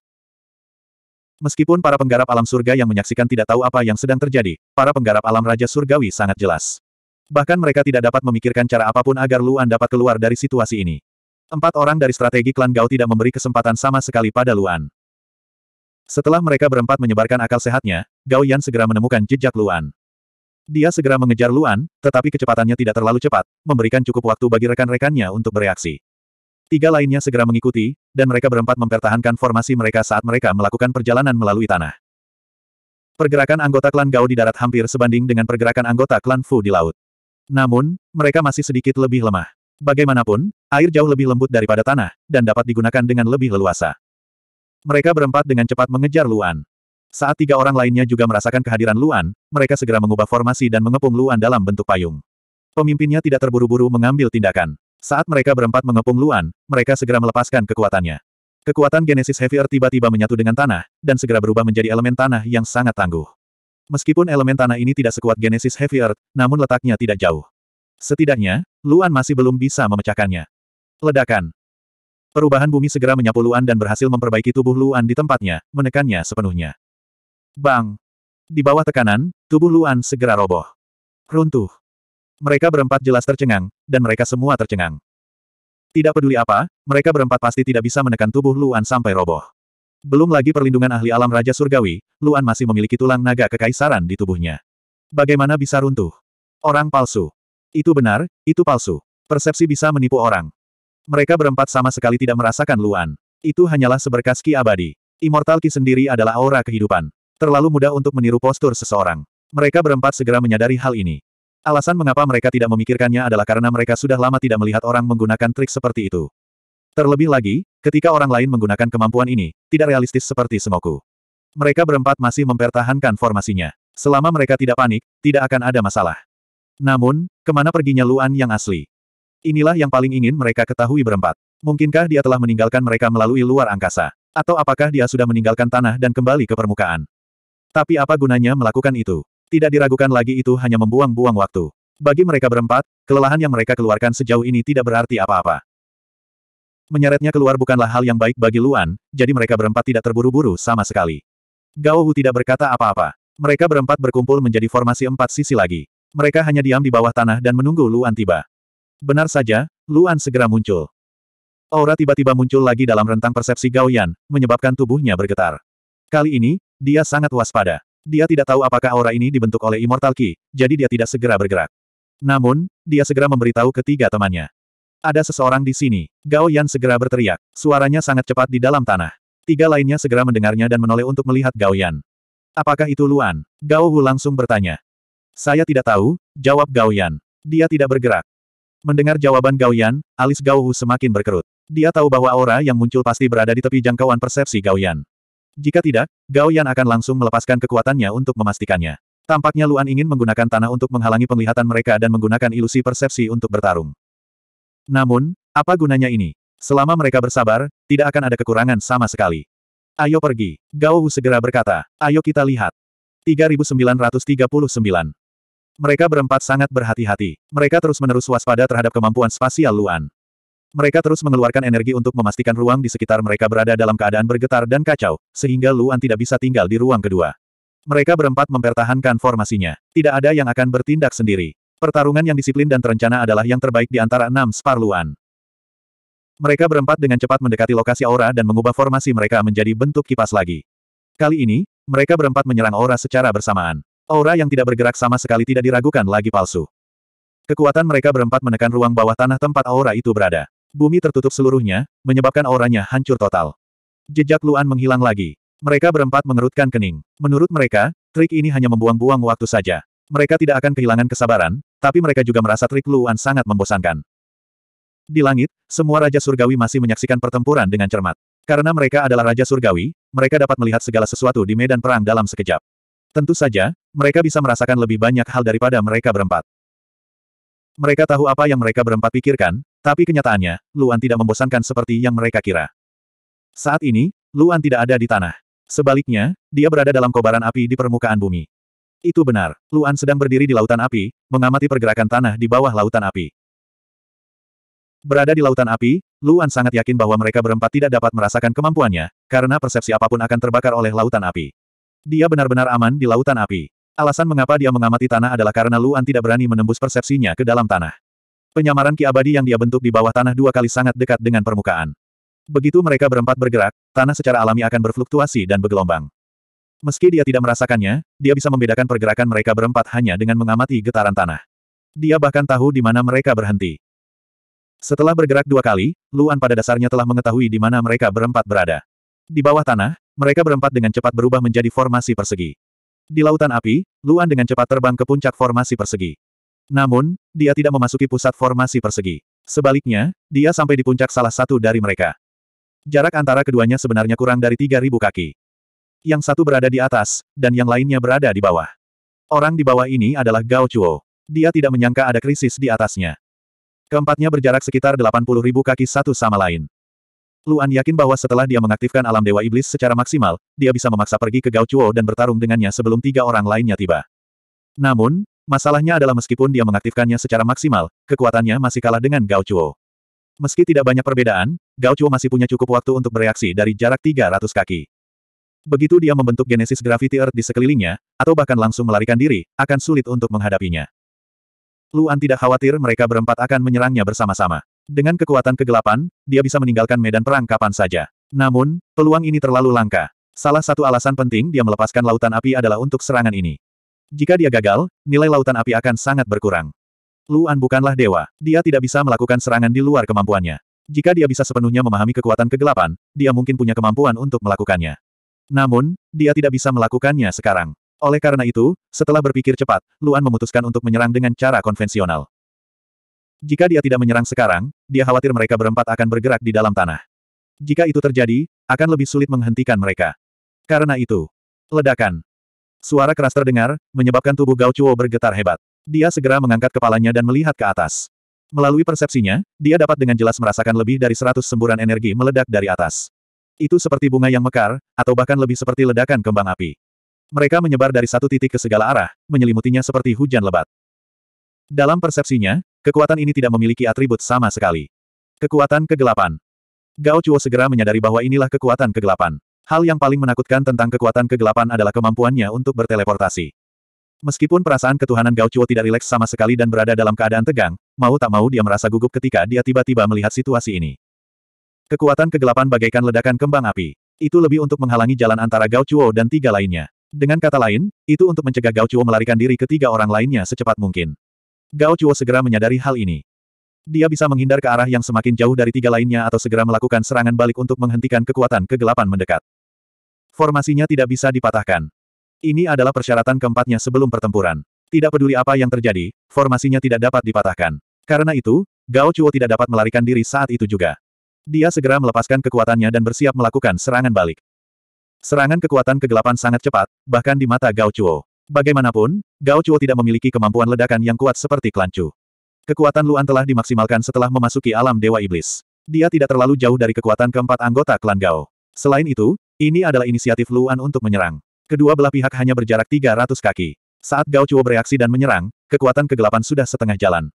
Meskipun para penggarap alam surga yang menyaksikan tidak tahu apa yang sedang terjadi, para penggarap alam Raja Surgawi sangat jelas. Bahkan mereka tidak dapat memikirkan cara apapun agar Luan dapat keluar dari situasi ini. Empat orang dari strategi klan Gao tidak memberi kesempatan sama sekali pada Luan. Setelah mereka berempat menyebarkan akal sehatnya, Gao Yan segera menemukan jejak Luan. Dia segera mengejar Luan, tetapi kecepatannya tidak terlalu cepat, memberikan cukup waktu bagi rekan-rekannya untuk bereaksi. Tiga lainnya segera mengikuti, dan mereka berempat mempertahankan formasi mereka saat mereka melakukan perjalanan melalui tanah. Pergerakan anggota klan Gao di darat hampir sebanding dengan pergerakan anggota klan Fu di laut. Namun, mereka masih sedikit lebih lemah. Bagaimanapun, air jauh lebih lembut daripada tanah, dan dapat digunakan dengan lebih leluasa. Mereka berempat dengan cepat mengejar Luan. Saat tiga orang lainnya juga merasakan kehadiran Luan, mereka segera mengubah formasi dan mengepung Luan dalam bentuk payung. Pemimpinnya tidak terburu-buru mengambil tindakan. Saat mereka berempat mengepung Luan, mereka segera melepaskan kekuatannya. Kekuatan Genesis Heavy Earth tiba-tiba menyatu dengan tanah, dan segera berubah menjadi elemen tanah yang sangat tangguh. Meskipun elemen tanah ini tidak sekuat Genesis Heavy Earth, namun letaknya tidak jauh. Setidaknya, Luan masih belum bisa memecahkannya. Ledakan. Perubahan bumi segera menyapu Luan dan berhasil memperbaiki tubuh Luan di tempatnya, menekannya sepenuhnya. Bang! Di bawah tekanan, tubuh Luan segera roboh. Runtuh. Mereka berempat jelas tercengang, dan mereka semua tercengang. Tidak peduli apa, mereka berempat pasti tidak bisa menekan tubuh Luan sampai roboh. Belum lagi perlindungan ahli alam Raja Surgawi, Luan masih memiliki tulang naga kekaisaran di tubuhnya. Bagaimana bisa runtuh? Orang palsu. Itu benar, itu palsu. Persepsi bisa menipu orang. Mereka berempat sama sekali tidak merasakan Luan. Itu hanyalah seberkas ki abadi. Immortal ki sendiri adalah aura kehidupan. Terlalu mudah untuk meniru postur seseorang. Mereka berempat segera menyadari hal ini. Alasan mengapa mereka tidak memikirkannya adalah karena mereka sudah lama tidak melihat orang menggunakan trik seperti itu. Terlebih lagi, ketika orang lain menggunakan kemampuan ini, tidak realistis seperti semoku. Mereka berempat masih mempertahankan formasinya. Selama mereka tidak panik, tidak akan ada masalah. Namun, kemana perginya Luan yang asli? Inilah yang paling ingin mereka ketahui berempat. Mungkinkah dia telah meninggalkan mereka melalui luar angkasa? Atau apakah dia sudah meninggalkan tanah dan kembali ke permukaan? Tapi apa gunanya melakukan itu? Tidak diragukan lagi itu hanya membuang-buang waktu. Bagi mereka berempat, kelelahan yang mereka keluarkan sejauh ini tidak berarti apa-apa. Menyeretnya keluar bukanlah hal yang baik bagi Luan, jadi mereka berempat tidak terburu-buru sama sekali. Gao Wu tidak berkata apa-apa. Mereka berempat berkumpul menjadi formasi empat sisi lagi. Mereka hanya diam di bawah tanah dan menunggu Luan tiba. Benar saja, Luan segera muncul. Aura tiba-tiba muncul lagi dalam rentang persepsi Gao Yan, menyebabkan tubuhnya bergetar. Kali ini, dia sangat waspada. Dia tidak tahu apakah aura ini dibentuk oleh Immortal Ki, jadi dia tidak segera bergerak. Namun, dia segera memberitahu ketiga temannya. Ada seseorang di sini. Gao Yan segera berteriak. Suaranya sangat cepat di dalam tanah. Tiga lainnya segera mendengarnya dan menoleh untuk melihat Gao Yan. Apakah itu Luan? Gao Hu langsung bertanya. Saya tidak tahu, jawab Gao Yan. Dia tidak bergerak. Mendengar jawaban Gao Yan, alis Gao Hu semakin berkerut. Dia tahu bahwa aura yang muncul pasti berada di tepi jangkauan persepsi Gao Yan. Jika tidak, Gao Yan akan langsung melepaskan kekuatannya untuk memastikannya. Tampaknya Luan ingin menggunakan tanah untuk menghalangi penglihatan mereka dan menggunakan ilusi persepsi untuk bertarung. Namun, apa gunanya ini? Selama mereka bersabar, tidak akan ada kekurangan sama sekali. Ayo pergi, Gao Wu segera berkata. Ayo kita lihat. 3939. Mereka berempat sangat berhati-hati. Mereka terus-menerus waspada terhadap kemampuan spasial Luan. Mereka terus mengeluarkan energi untuk memastikan ruang di sekitar mereka berada dalam keadaan bergetar dan kacau, sehingga Luan tidak bisa tinggal di ruang kedua. Mereka berempat mempertahankan formasinya. Tidak ada yang akan bertindak sendiri. Pertarungan yang disiplin dan terencana adalah yang terbaik di antara enam spar Luan. Mereka berempat dengan cepat mendekati lokasi aura dan mengubah formasi mereka menjadi bentuk kipas lagi. Kali ini, mereka berempat menyerang aura secara bersamaan. Aura yang tidak bergerak sama sekali tidak diragukan lagi palsu. Kekuatan mereka berempat menekan ruang bawah tanah tempat aura itu berada. Bumi tertutup seluruhnya, menyebabkan auranya hancur total. Jejak Luan menghilang lagi. Mereka berempat mengerutkan kening. Menurut mereka, trik ini hanya membuang-buang waktu saja. Mereka tidak akan kehilangan kesabaran, tapi mereka juga merasa trik Luan sangat membosankan. Di langit, semua Raja Surgawi masih menyaksikan pertempuran dengan cermat. Karena mereka adalah Raja Surgawi, mereka dapat melihat segala sesuatu di medan perang dalam sekejap. Tentu saja, mereka bisa merasakan lebih banyak hal daripada mereka berempat. Mereka tahu apa yang mereka berempat pikirkan, tapi kenyataannya, Luan tidak membosankan seperti yang mereka kira. Saat ini, Luan tidak ada di tanah. Sebaliknya, dia berada dalam kobaran api di permukaan bumi. Itu benar, Luan sedang berdiri di lautan api, mengamati pergerakan tanah di bawah lautan api. Berada di lautan api, Luan sangat yakin bahwa mereka berempat tidak dapat merasakan kemampuannya, karena persepsi apapun akan terbakar oleh lautan api. Dia benar-benar aman di lautan api. Alasan mengapa dia mengamati tanah adalah karena Luan tidak berani menembus persepsinya ke dalam tanah. Penyamaran ki abadi yang dia bentuk di bawah tanah dua kali sangat dekat dengan permukaan. Begitu mereka berempat bergerak, tanah secara alami akan berfluktuasi dan bergelombang. Meski dia tidak merasakannya, dia bisa membedakan pergerakan mereka berempat hanya dengan mengamati getaran tanah. Dia bahkan tahu di mana mereka berhenti. Setelah bergerak dua kali, Luan pada dasarnya telah mengetahui di mana mereka berempat berada. Di bawah tanah, mereka berempat dengan cepat berubah menjadi formasi persegi. Di lautan api, Luan dengan cepat terbang ke puncak formasi persegi. Namun, dia tidak memasuki pusat formasi persegi. Sebaliknya, dia sampai di puncak salah satu dari mereka. Jarak antara keduanya sebenarnya kurang dari 3.000 kaki. Yang satu berada di atas, dan yang lainnya berada di bawah. Orang di bawah ini adalah Gao Chuo. Dia tidak menyangka ada krisis di atasnya. Keempatnya berjarak sekitar 80.000 kaki satu sama lain. Luan yakin bahwa setelah dia mengaktifkan alam Dewa Iblis secara maksimal, dia bisa memaksa pergi ke Gao Chuo dan bertarung dengannya sebelum tiga orang lainnya tiba. Namun, Masalahnya adalah meskipun dia mengaktifkannya secara maksimal, kekuatannya masih kalah dengan Gao Chuo. Meski tidak banyak perbedaan, Gao Chuo masih punya cukup waktu untuk bereaksi dari jarak 300 kaki. Begitu dia membentuk genesis gravity earth di sekelilingnya, atau bahkan langsung melarikan diri, akan sulit untuk menghadapinya. Luan tidak khawatir mereka berempat akan menyerangnya bersama-sama. Dengan kekuatan kegelapan, dia bisa meninggalkan medan perang kapan saja. Namun, peluang ini terlalu langka. Salah satu alasan penting dia melepaskan lautan api adalah untuk serangan ini. Jika dia gagal, nilai lautan api akan sangat berkurang. Luan bukanlah dewa, dia tidak bisa melakukan serangan di luar kemampuannya. Jika dia bisa sepenuhnya memahami kekuatan kegelapan, dia mungkin punya kemampuan untuk melakukannya. Namun, dia tidak bisa melakukannya sekarang. Oleh karena itu, setelah berpikir cepat, Luan memutuskan untuk menyerang dengan cara konvensional. Jika dia tidak menyerang sekarang, dia khawatir mereka berempat akan bergerak di dalam tanah. Jika itu terjadi, akan lebih sulit menghentikan mereka. Karena itu, ledakan, Suara keras terdengar, menyebabkan tubuh Gao Chuo bergetar hebat. Dia segera mengangkat kepalanya dan melihat ke atas. Melalui persepsinya, dia dapat dengan jelas merasakan lebih dari seratus semburan energi meledak dari atas. Itu seperti bunga yang mekar, atau bahkan lebih seperti ledakan kembang api. Mereka menyebar dari satu titik ke segala arah, menyelimutinya seperti hujan lebat. Dalam persepsinya, kekuatan ini tidak memiliki atribut sama sekali. Kekuatan kegelapan. Gao Chuo segera menyadari bahwa inilah kekuatan kegelapan. Hal yang paling menakutkan tentang kekuatan kegelapan adalah kemampuannya untuk berteleportasi. Meskipun perasaan ketuhanan Gao Chuo tidak rileks sama sekali dan berada dalam keadaan tegang, mau tak mau dia merasa gugup ketika dia tiba-tiba melihat situasi ini. Kekuatan kegelapan bagaikan ledakan kembang api. Itu lebih untuk menghalangi jalan antara Gao Chuo dan tiga lainnya. Dengan kata lain, itu untuk mencegah Gao Chuo melarikan diri ke tiga orang lainnya secepat mungkin. Gao Chuo segera menyadari hal ini. Dia bisa menghindar ke arah yang semakin jauh dari tiga lainnya atau segera melakukan serangan balik untuk menghentikan kekuatan kegelapan mendekat formasinya tidak bisa dipatahkan. Ini adalah persyaratan keempatnya sebelum pertempuran. Tidak peduli apa yang terjadi, formasinya tidak dapat dipatahkan. Karena itu, Gao Chuo tidak dapat melarikan diri saat itu juga. Dia segera melepaskan kekuatannya dan bersiap melakukan serangan balik. Serangan kekuatan kegelapan sangat cepat, bahkan di mata Gao Chuo. Bagaimanapun, Gao Chuo tidak memiliki kemampuan ledakan yang kuat seperti Klancu. Kekuatan Luan telah dimaksimalkan setelah memasuki alam Dewa Iblis. Dia tidak terlalu jauh dari kekuatan keempat anggota klan Gao. Selain itu, ini adalah inisiatif Luan untuk menyerang. Kedua belah pihak hanya berjarak 300 kaki. Saat Gao Chuo bereaksi dan menyerang, kekuatan kegelapan sudah setengah jalan.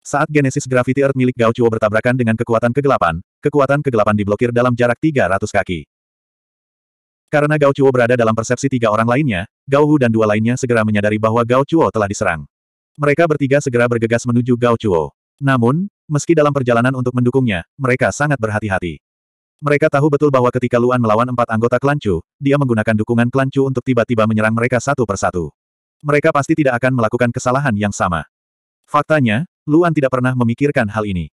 Saat Genesis Gravity Earth milik Gao Chuo bertabrakan dengan kekuatan kegelapan, kekuatan kegelapan diblokir dalam jarak 300 kaki. Karena Gao Chuo berada dalam persepsi tiga orang lainnya, Gao Hu dan dua lainnya segera menyadari bahwa Gao Chuo telah diserang. Mereka bertiga segera bergegas menuju Gao Chuo. Namun, meski dalam perjalanan untuk mendukungnya, mereka sangat berhati-hati. Mereka tahu betul bahwa ketika Luan melawan empat anggota klan Chu, dia menggunakan dukungan klan Chu untuk tiba-tiba menyerang mereka satu persatu. Mereka pasti tidak akan melakukan kesalahan yang sama. Faktanya, Luan tidak pernah memikirkan hal ini.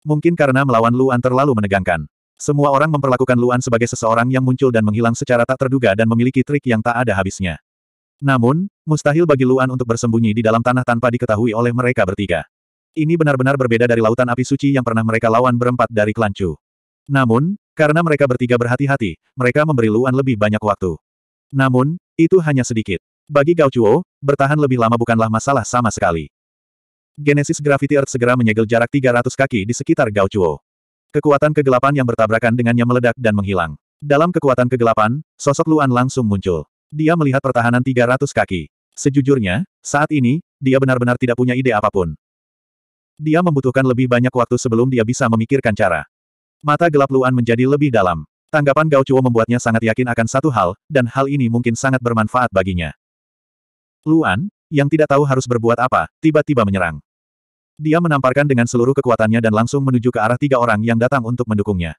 Mungkin karena melawan Luan terlalu menegangkan. Semua orang memperlakukan Luan sebagai seseorang yang muncul dan menghilang secara tak terduga dan memiliki trik yang tak ada habisnya. Namun, mustahil bagi Luan untuk bersembunyi di dalam tanah tanpa diketahui oleh mereka bertiga. Ini benar-benar berbeda dari lautan api suci yang pernah mereka lawan berempat dari klan Chu. Namun, karena mereka bertiga berhati-hati, mereka memberi Luan lebih banyak waktu. Namun, itu hanya sedikit. Bagi Gao Chuo, bertahan lebih lama bukanlah masalah sama sekali. Genesis Gravity Earth segera menyegel jarak 300 kaki di sekitar Gao Chuo. Kekuatan kegelapan yang bertabrakan dengannya meledak dan menghilang. Dalam kekuatan kegelapan, sosok Luan langsung muncul. Dia melihat pertahanan 300 kaki. Sejujurnya, saat ini, dia benar-benar tidak punya ide apapun. Dia membutuhkan lebih banyak waktu sebelum dia bisa memikirkan cara. Mata gelap Luan menjadi lebih dalam. Tanggapan Gao Chuo membuatnya sangat yakin akan satu hal, dan hal ini mungkin sangat bermanfaat baginya. Luan, yang tidak tahu harus berbuat apa, tiba-tiba menyerang. Dia menamparkan dengan seluruh kekuatannya dan langsung menuju ke arah tiga orang yang datang untuk mendukungnya.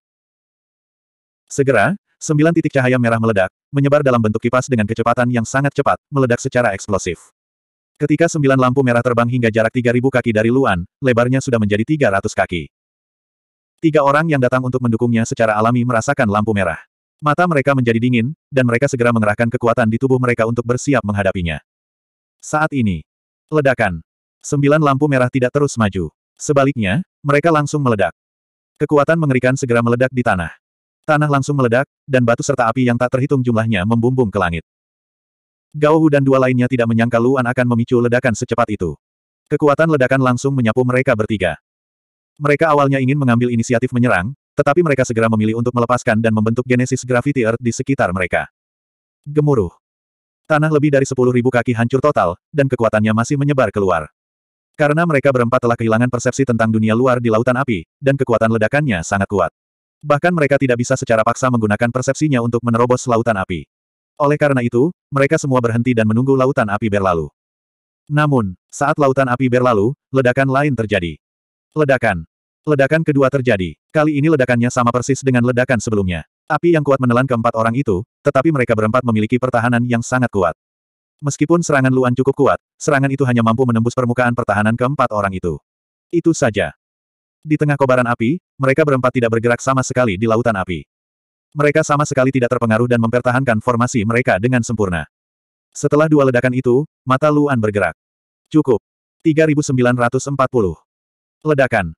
Segera, sembilan titik cahaya merah meledak, menyebar dalam bentuk kipas dengan kecepatan yang sangat cepat, meledak secara eksplosif. Ketika sembilan lampu merah terbang hingga jarak 3.000 kaki dari Luan, lebarnya sudah menjadi 300 kaki. Tiga orang yang datang untuk mendukungnya secara alami merasakan lampu merah. Mata mereka menjadi dingin, dan mereka segera mengerahkan kekuatan di tubuh mereka untuk bersiap menghadapinya. Saat ini, ledakan. Sembilan lampu merah tidak terus maju. Sebaliknya, mereka langsung meledak. Kekuatan mengerikan segera meledak di tanah. Tanah langsung meledak, dan batu serta api yang tak terhitung jumlahnya membumbung ke langit. Gao Hu dan dua lainnya tidak menyangka Luan akan memicu ledakan secepat itu. Kekuatan ledakan langsung menyapu mereka bertiga. Mereka awalnya ingin mengambil inisiatif menyerang, tetapi mereka segera memilih untuk melepaskan dan membentuk genesis gravity earth di sekitar mereka. Gemuruh. Tanah lebih dari 10.000 kaki hancur total, dan kekuatannya masih menyebar keluar. Karena mereka berempat telah kehilangan persepsi tentang dunia luar di lautan api, dan kekuatan ledakannya sangat kuat. Bahkan mereka tidak bisa secara paksa menggunakan persepsinya untuk menerobos lautan api. Oleh karena itu, mereka semua berhenti dan menunggu lautan api berlalu. Namun, saat lautan api berlalu, ledakan lain terjadi. Ledakan. Ledakan kedua terjadi. Kali ini ledakannya sama persis dengan ledakan sebelumnya. Api yang kuat menelan keempat orang itu, tetapi mereka berempat memiliki pertahanan yang sangat kuat. Meskipun serangan Luan cukup kuat, serangan itu hanya mampu menembus permukaan pertahanan keempat orang itu. Itu saja. Di tengah kobaran api, mereka berempat tidak bergerak sama sekali di lautan api. Mereka sama sekali tidak terpengaruh dan mempertahankan formasi mereka dengan sempurna. Setelah dua ledakan itu, mata Luan bergerak. Cukup. 3940. Ledakan.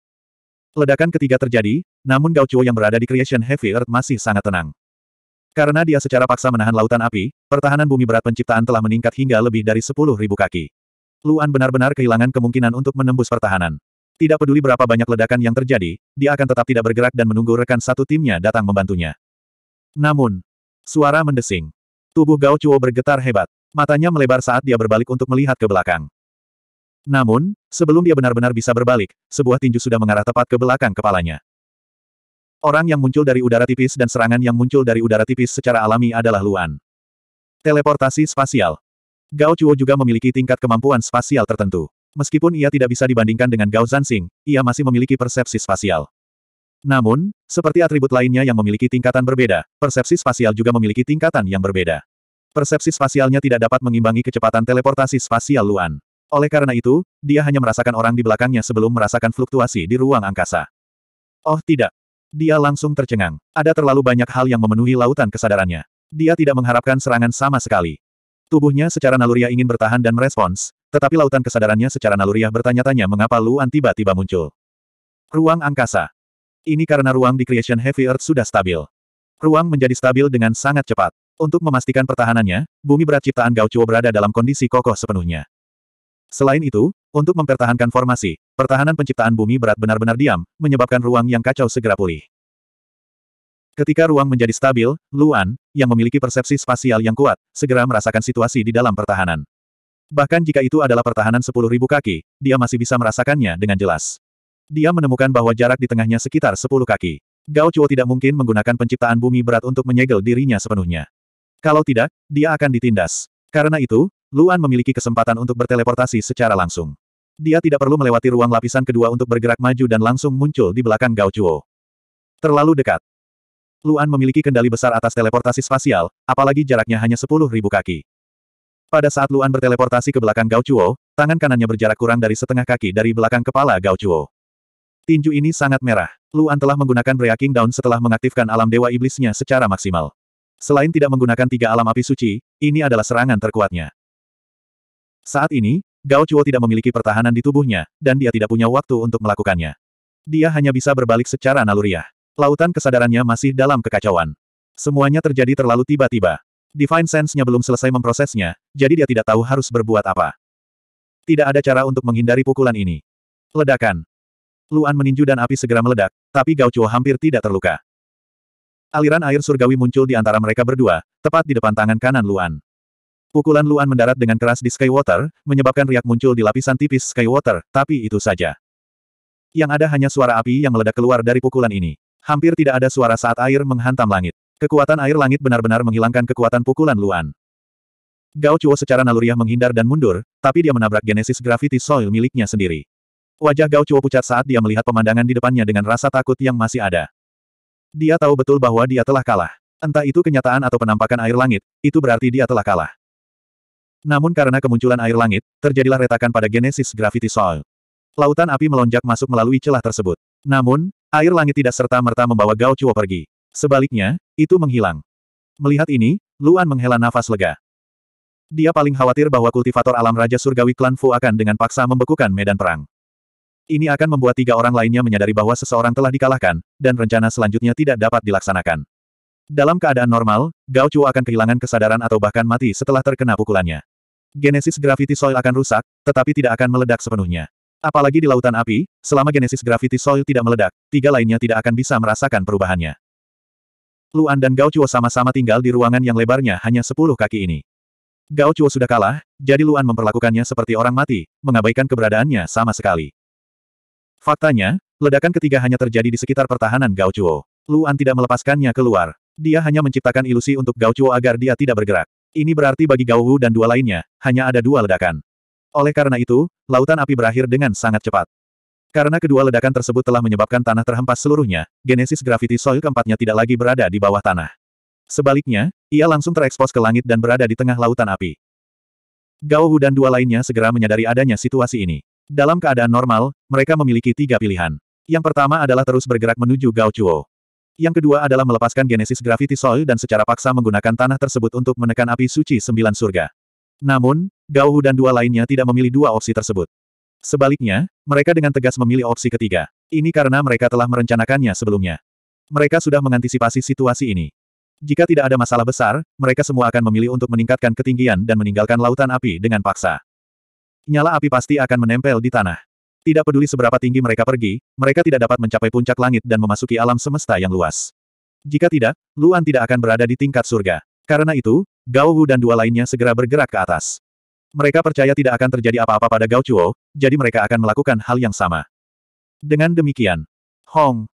Ledakan ketiga terjadi, namun Gao Chuo yang berada di Creation Heavy Earth masih sangat tenang. Karena dia secara paksa menahan lautan api, pertahanan bumi berat penciptaan telah meningkat hingga lebih dari 10.000 kaki. Luan benar-benar kehilangan kemungkinan untuk menembus pertahanan. Tidak peduli berapa banyak ledakan yang terjadi, dia akan tetap tidak bergerak dan menunggu rekan satu timnya datang membantunya. Namun, suara mendesing. Tubuh Gao Chuo bergetar hebat. Matanya melebar saat dia berbalik untuk melihat ke belakang. Namun, sebelum dia benar-benar bisa berbalik, sebuah tinju sudah mengarah tepat ke belakang kepalanya. Orang yang muncul dari udara tipis dan serangan yang muncul dari udara tipis secara alami adalah Luan. Teleportasi spasial. Gao Chuo juga memiliki tingkat kemampuan spasial tertentu. Meskipun ia tidak bisa dibandingkan dengan Gao Zansing, ia masih memiliki persepsi spasial. Namun, seperti atribut lainnya yang memiliki tingkatan berbeda, persepsi spasial juga memiliki tingkatan yang berbeda. Persepsi spasialnya tidak dapat mengimbangi kecepatan teleportasi spasial Luan. Oleh karena itu, dia hanya merasakan orang di belakangnya sebelum merasakan fluktuasi di ruang angkasa. Oh tidak. Dia langsung tercengang. Ada terlalu banyak hal yang memenuhi lautan kesadarannya. Dia tidak mengharapkan serangan sama sekali. Tubuhnya secara naluriah ingin bertahan dan merespons, tetapi lautan kesadarannya secara naluriah bertanya-tanya mengapa Luan tiba-tiba muncul. Ruang angkasa. Ini karena ruang di Creation Heavy Earth sudah stabil. Ruang menjadi stabil dengan sangat cepat. Untuk memastikan pertahanannya, bumi berat ciptaan Gaucho berada dalam kondisi kokoh sepenuhnya. Selain itu, untuk mempertahankan formasi, pertahanan penciptaan bumi berat benar-benar diam, menyebabkan ruang yang kacau segera pulih. Ketika ruang menjadi stabil, Luan, yang memiliki persepsi spasial yang kuat, segera merasakan situasi di dalam pertahanan. Bahkan jika itu adalah pertahanan 10.000 kaki, dia masih bisa merasakannya dengan jelas. Dia menemukan bahwa jarak di tengahnya sekitar 10 kaki. Gao Chuo tidak mungkin menggunakan penciptaan bumi berat untuk menyegel dirinya sepenuhnya. Kalau tidak, dia akan ditindas. Karena itu, Luan memiliki kesempatan untuk berteleportasi secara langsung. Dia tidak perlu melewati ruang lapisan kedua untuk bergerak maju dan langsung muncul di belakang Gao Chuo. Terlalu dekat. Luan memiliki kendali besar atas teleportasi spasial, apalagi jaraknya hanya 10.000 kaki. Pada saat Luan berteleportasi ke belakang Gao Chuo, tangan kanannya berjarak kurang dari setengah kaki dari belakang kepala Gao Chuo. Tinju ini sangat merah. Luan telah menggunakan Breaking Down setelah mengaktifkan alam dewa iblisnya secara maksimal. Selain tidak menggunakan tiga alam api suci, ini adalah serangan terkuatnya. Saat ini, Gao Chuo tidak memiliki pertahanan di tubuhnya, dan dia tidak punya waktu untuk melakukannya. Dia hanya bisa berbalik secara naluriah. Lautan kesadarannya masih dalam kekacauan. Semuanya terjadi terlalu tiba-tiba. Divine Sense-nya belum selesai memprosesnya, jadi dia tidak tahu harus berbuat apa. Tidak ada cara untuk menghindari pukulan ini. Ledakan. Luan meninju dan api segera meledak, tapi Gao Chuo hampir tidak terluka. Aliran air surgawi muncul di antara mereka berdua, tepat di depan tangan kanan Luan. Pukulan Luan mendarat dengan keras di Skywater, menyebabkan riak muncul di lapisan tipis Skywater, tapi itu saja. Yang ada hanya suara api yang meledak keluar dari pukulan ini. Hampir tidak ada suara saat air menghantam langit. Kekuatan air langit benar-benar menghilangkan kekuatan pukulan Luan. Gao Chuo secara naluriah menghindar dan mundur, tapi dia menabrak genesis gravity soil miliknya sendiri. Wajah Gao Chuo pucat saat dia melihat pemandangan di depannya dengan rasa takut yang masih ada. Dia tahu betul bahwa dia telah kalah. Entah itu kenyataan atau penampakan air langit, itu berarti dia telah kalah. Namun karena kemunculan air langit, terjadilah retakan pada genesis gravity soil. Lautan api melonjak masuk melalui celah tersebut. Namun, air langit tidak serta-merta membawa Gao Chuo pergi. Sebaliknya, itu menghilang. Melihat ini, Luan menghela nafas lega. Dia paling khawatir bahwa kultivator alam Raja Surgawi Klan Fu akan dengan paksa membekukan medan perang. Ini akan membuat tiga orang lainnya menyadari bahwa seseorang telah dikalahkan, dan rencana selanjutnya tidak dapat dilaksanakan. Dalam keadaan normal, Gao Cuo akan kehilangan kesadaran atau bahkan mati setelah terkena pukulannya. Genesis Gravity Soil akan rusak, tetapi tidak akan meledak sepenuhnya. Apalagi di lautan api, selama Genesis Gravity Soil tidak meledak, tiga lainnya tidak akan bisa merasakan perubahannya. Luan dan Gao Chuo sama-sama tinggal di ruangan yang lebarnya hanya sepuluh kaki ini. Gao Chuo sudah kalah, jadi Luan memperlakukannya seperti orang mati, mengabaikan keberadaannya sama sekali. Faktanya, ledakan ketiga hanya terjadi di sekitar pertahanan Gao Chuo. Luan tidak melepaskannya keluar. Dia hanya menciptakan ilusi untuk Gao Chuo agar dia tidak bergerak. Ini berarti bagi Gao Wu dan dua lainnya, hanya ada dua ledakan. Oleh karena itu, lautan api berakhir dengan sangat cepat. Karena kedua ledakan tersebut telah menyebabkan tanah terhempas seluruhnya, genesis gravity soil keempatnya tidak lagi berada di bawah tanah. Sebaliknya, ia langsung terekspos ke langit dan berada di tengah lautan api. Gao Wu dan dua lainnya segera menyadari adanya situasi ini. Dalam keadaan normal, mereka memiliki tiga pilihan. Yang pertama adalah terus bergerak menuju Gao Chuo. Yang kedua adalah melepaskan genesis gravity soil dan secara paksa menggunakan tanah tersebut untuk menekan api suci sembilan surga. Namun, Gao dan dua lainnya tidak memilih dua opsi tersebut. Sebaliknya, mereka dengan tegas memilih opsi ketiga. Ini karena mereka telah merencanakannya sebelumnya. Mereka sudah mengantisipasi situasi ini. Jika tidak ada masalah besar, mereka semua akan memilih untuk meningkatkan ketinggian dan meninggalkan lautan api dengan paksa. Nyala api pasti akan menempel di tanah. Tidak peduli seberapa tinggi mereka pergi, mereka tidak dapat mencapai puncak langit dan memasuki alam semesta yang luas. Jika tidak, Luan tidak akan berada di tingkat surga. Karena itu, Gao Wu dan dua lainnya segera bergerak ke atas. Mereka percaya tidak akan terjadi apa-apa pada Gao Chuo, jadi mereka akan melakukan hal yang sama. Dengan demikian, Hong.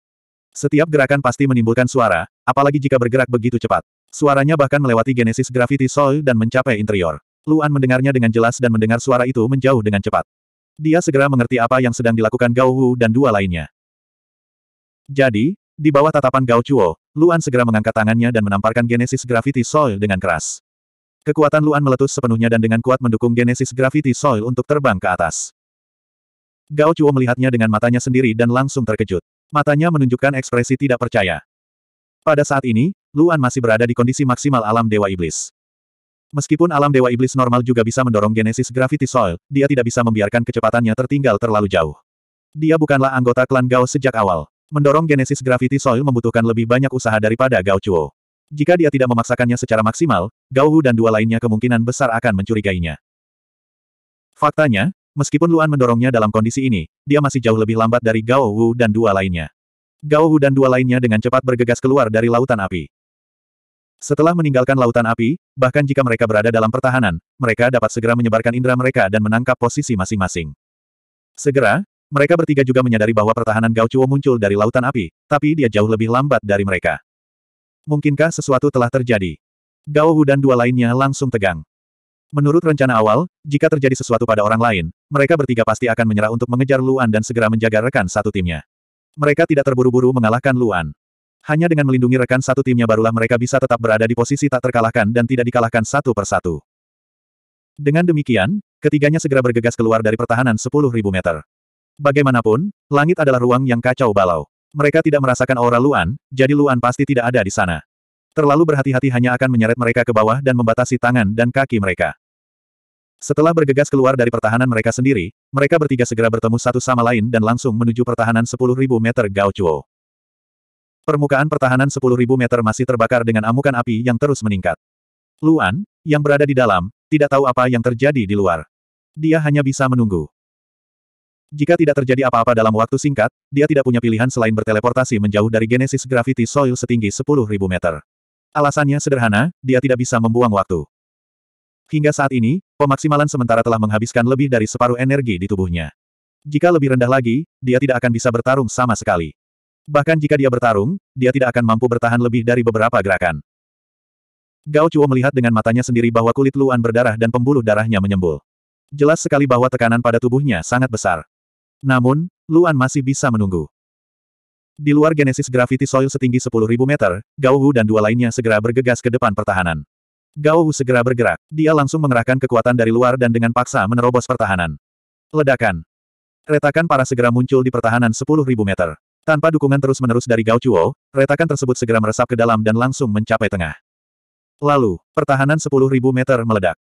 Setiap gerakan pasti menimbulkan suara, apalagi jika bergerak begitu cepat. Suaranya bahkan melewati genesis gravity soil dan mencapai interior. Luan mendengarnya dengan jelas dan mendengar suara itu menjauh dengan cepat. Dia segera mengerti apa yang sedang dilakukan Gao Wu dan dua lainnya. Jadi, di bawah tatapan Gao Chuo, Luan segera mengangkat tangannya dan menamparkan Genesis Gravity Soil dengan keras. Kekuatan Luan meletus sepenuhnya dan dengan kuat mendukung Genesis Gravity Soil untuk terbang ke atas. Gao Chuo melihatnya dengan matanya sendiri dan langsung terkejut. Matanya menunjukkan ekspresi tidak percaya. Pada saat ini, Luan masih berada di kondisi maksimal alam Dewa Iblis. Meskipun alam Dewa Iblis normal juga bisa mendorong genesis gravity soil, dia tidak bisa membiarkan kecepatannya tertinggal terlalu jauh. Dia bukanlah anggota klan Gao sejak awal. Mendorong genesis gravity soil membutuhkan lebih banyak usaha daripada Gao Chuo. Jika dia tidak memaksakannya secara maksimal, Gao Wu dan dua lainnya kemungkinan besar akan mencurigainya. Faktanya, meskipun Luan mendorongnya dalam kondisi ini, dia masih jauh lebih lambat dari Gao Wu dan dua lainnya. Gao Wu dan dua lainnya dengan cepat bergegas keluar dari lautan api. Setelah meninggalkan lautan api, bahkan jika mereka berada dalam pertahanan, mereka dapat segera menyebarkan indera mereka dan menangkap posisi masing-masing. Segera, mereka bertiga juga menyadari bahwa pertahanan Gao Cuo muncul dari lautan api, tapi dia jauh lebih lambat dari mereka. Mungkinkah sesuatu telah terjadi? Gao Hu dan dua lainnya langsung tegang. Menurut rencana awal, jika terjadi sesuatu pada orang lain, mereka bertiga pasti akan menyerah untuk mengejar Luan dan segera menjaga rekan satu timnya. Mereka tidak terburu-buru mengalahkan Luan. Hanya dengan melindungi rekan satu timnya barulah mereka bisa tetap berada di posisi tak terkalahkan dan tidak dikalahkan satu persatu. Dengan demikian, ketiganya segera bergegas keluar dari pertahanan 10.000 meter. Bagaimanapun, langit adalah ruang yang kacau balau. Mereka tidak merasakan aura Luan, jadi Luan pasti tidak ada di sana. Terlalu berhati-hati hanya akan menyeret mereka ke bawah dan membatasi tangan dan kaki mereka. Setelah bergegas keluar dari pertahanan mereka sendiri, mereka bertiga segera bertemu satu sama lain dan langsung menuju pertahanan 10.000 meter Gao Chuo. Permukaan pertahanan 10.000 meter masih terbakar dengan amukan api yang terus meningkat. Luan, yang berada di dalam, tidak tahu apa yang terjadi di luar. Dia hanya bisa menunggu. Jika tidak terjadi apa-apa dalam waktu singkat, dia tidak punya pilihan selain berteleportasi menjauh dari genesis gravity soil setinggi 10.000 meter. Alasannya sederhana, dia tidak bisa membuang waktu. Hingga saat ini, pemaksimalan sementara telah menghabiskan lebih dari separuh energi di tubuhnya. Jika lebih rendah lagi, dia tidak akan bisa bertarung sama sekali. Bahkan jika dia bertarung, dia tidak akan mampu bertahan lebih dari beberapa gerakan. Gao Chuo melihat dengan matanya sendiri bahwa kulit Luan berdarah dan pembuluh darahnya menyembul. Jelas sekali bahwa tekanan pada tubuhnya sangat besar. Namun, Luan masih bisa menunggu. Di luar genesis gravity soil setinggi 10.000 meter, Gao Hu dan dua lainnya segera bergegas ke depan pertahanan. Gao Hu segera bergerak. Dia langsung mengerahkan kekuatan dari luar dan dengan paksa menerobos pertahanan. Ledakan. Retakan para segera muncul di pertahanan 10.000 meter. Tanpa dukungan terus-menerus dari Gao Chuo, retakan tersebut segera meresap ke dalam dan langsung mencapai tengah. Lalu, pertahanan 10.000 meter meledak.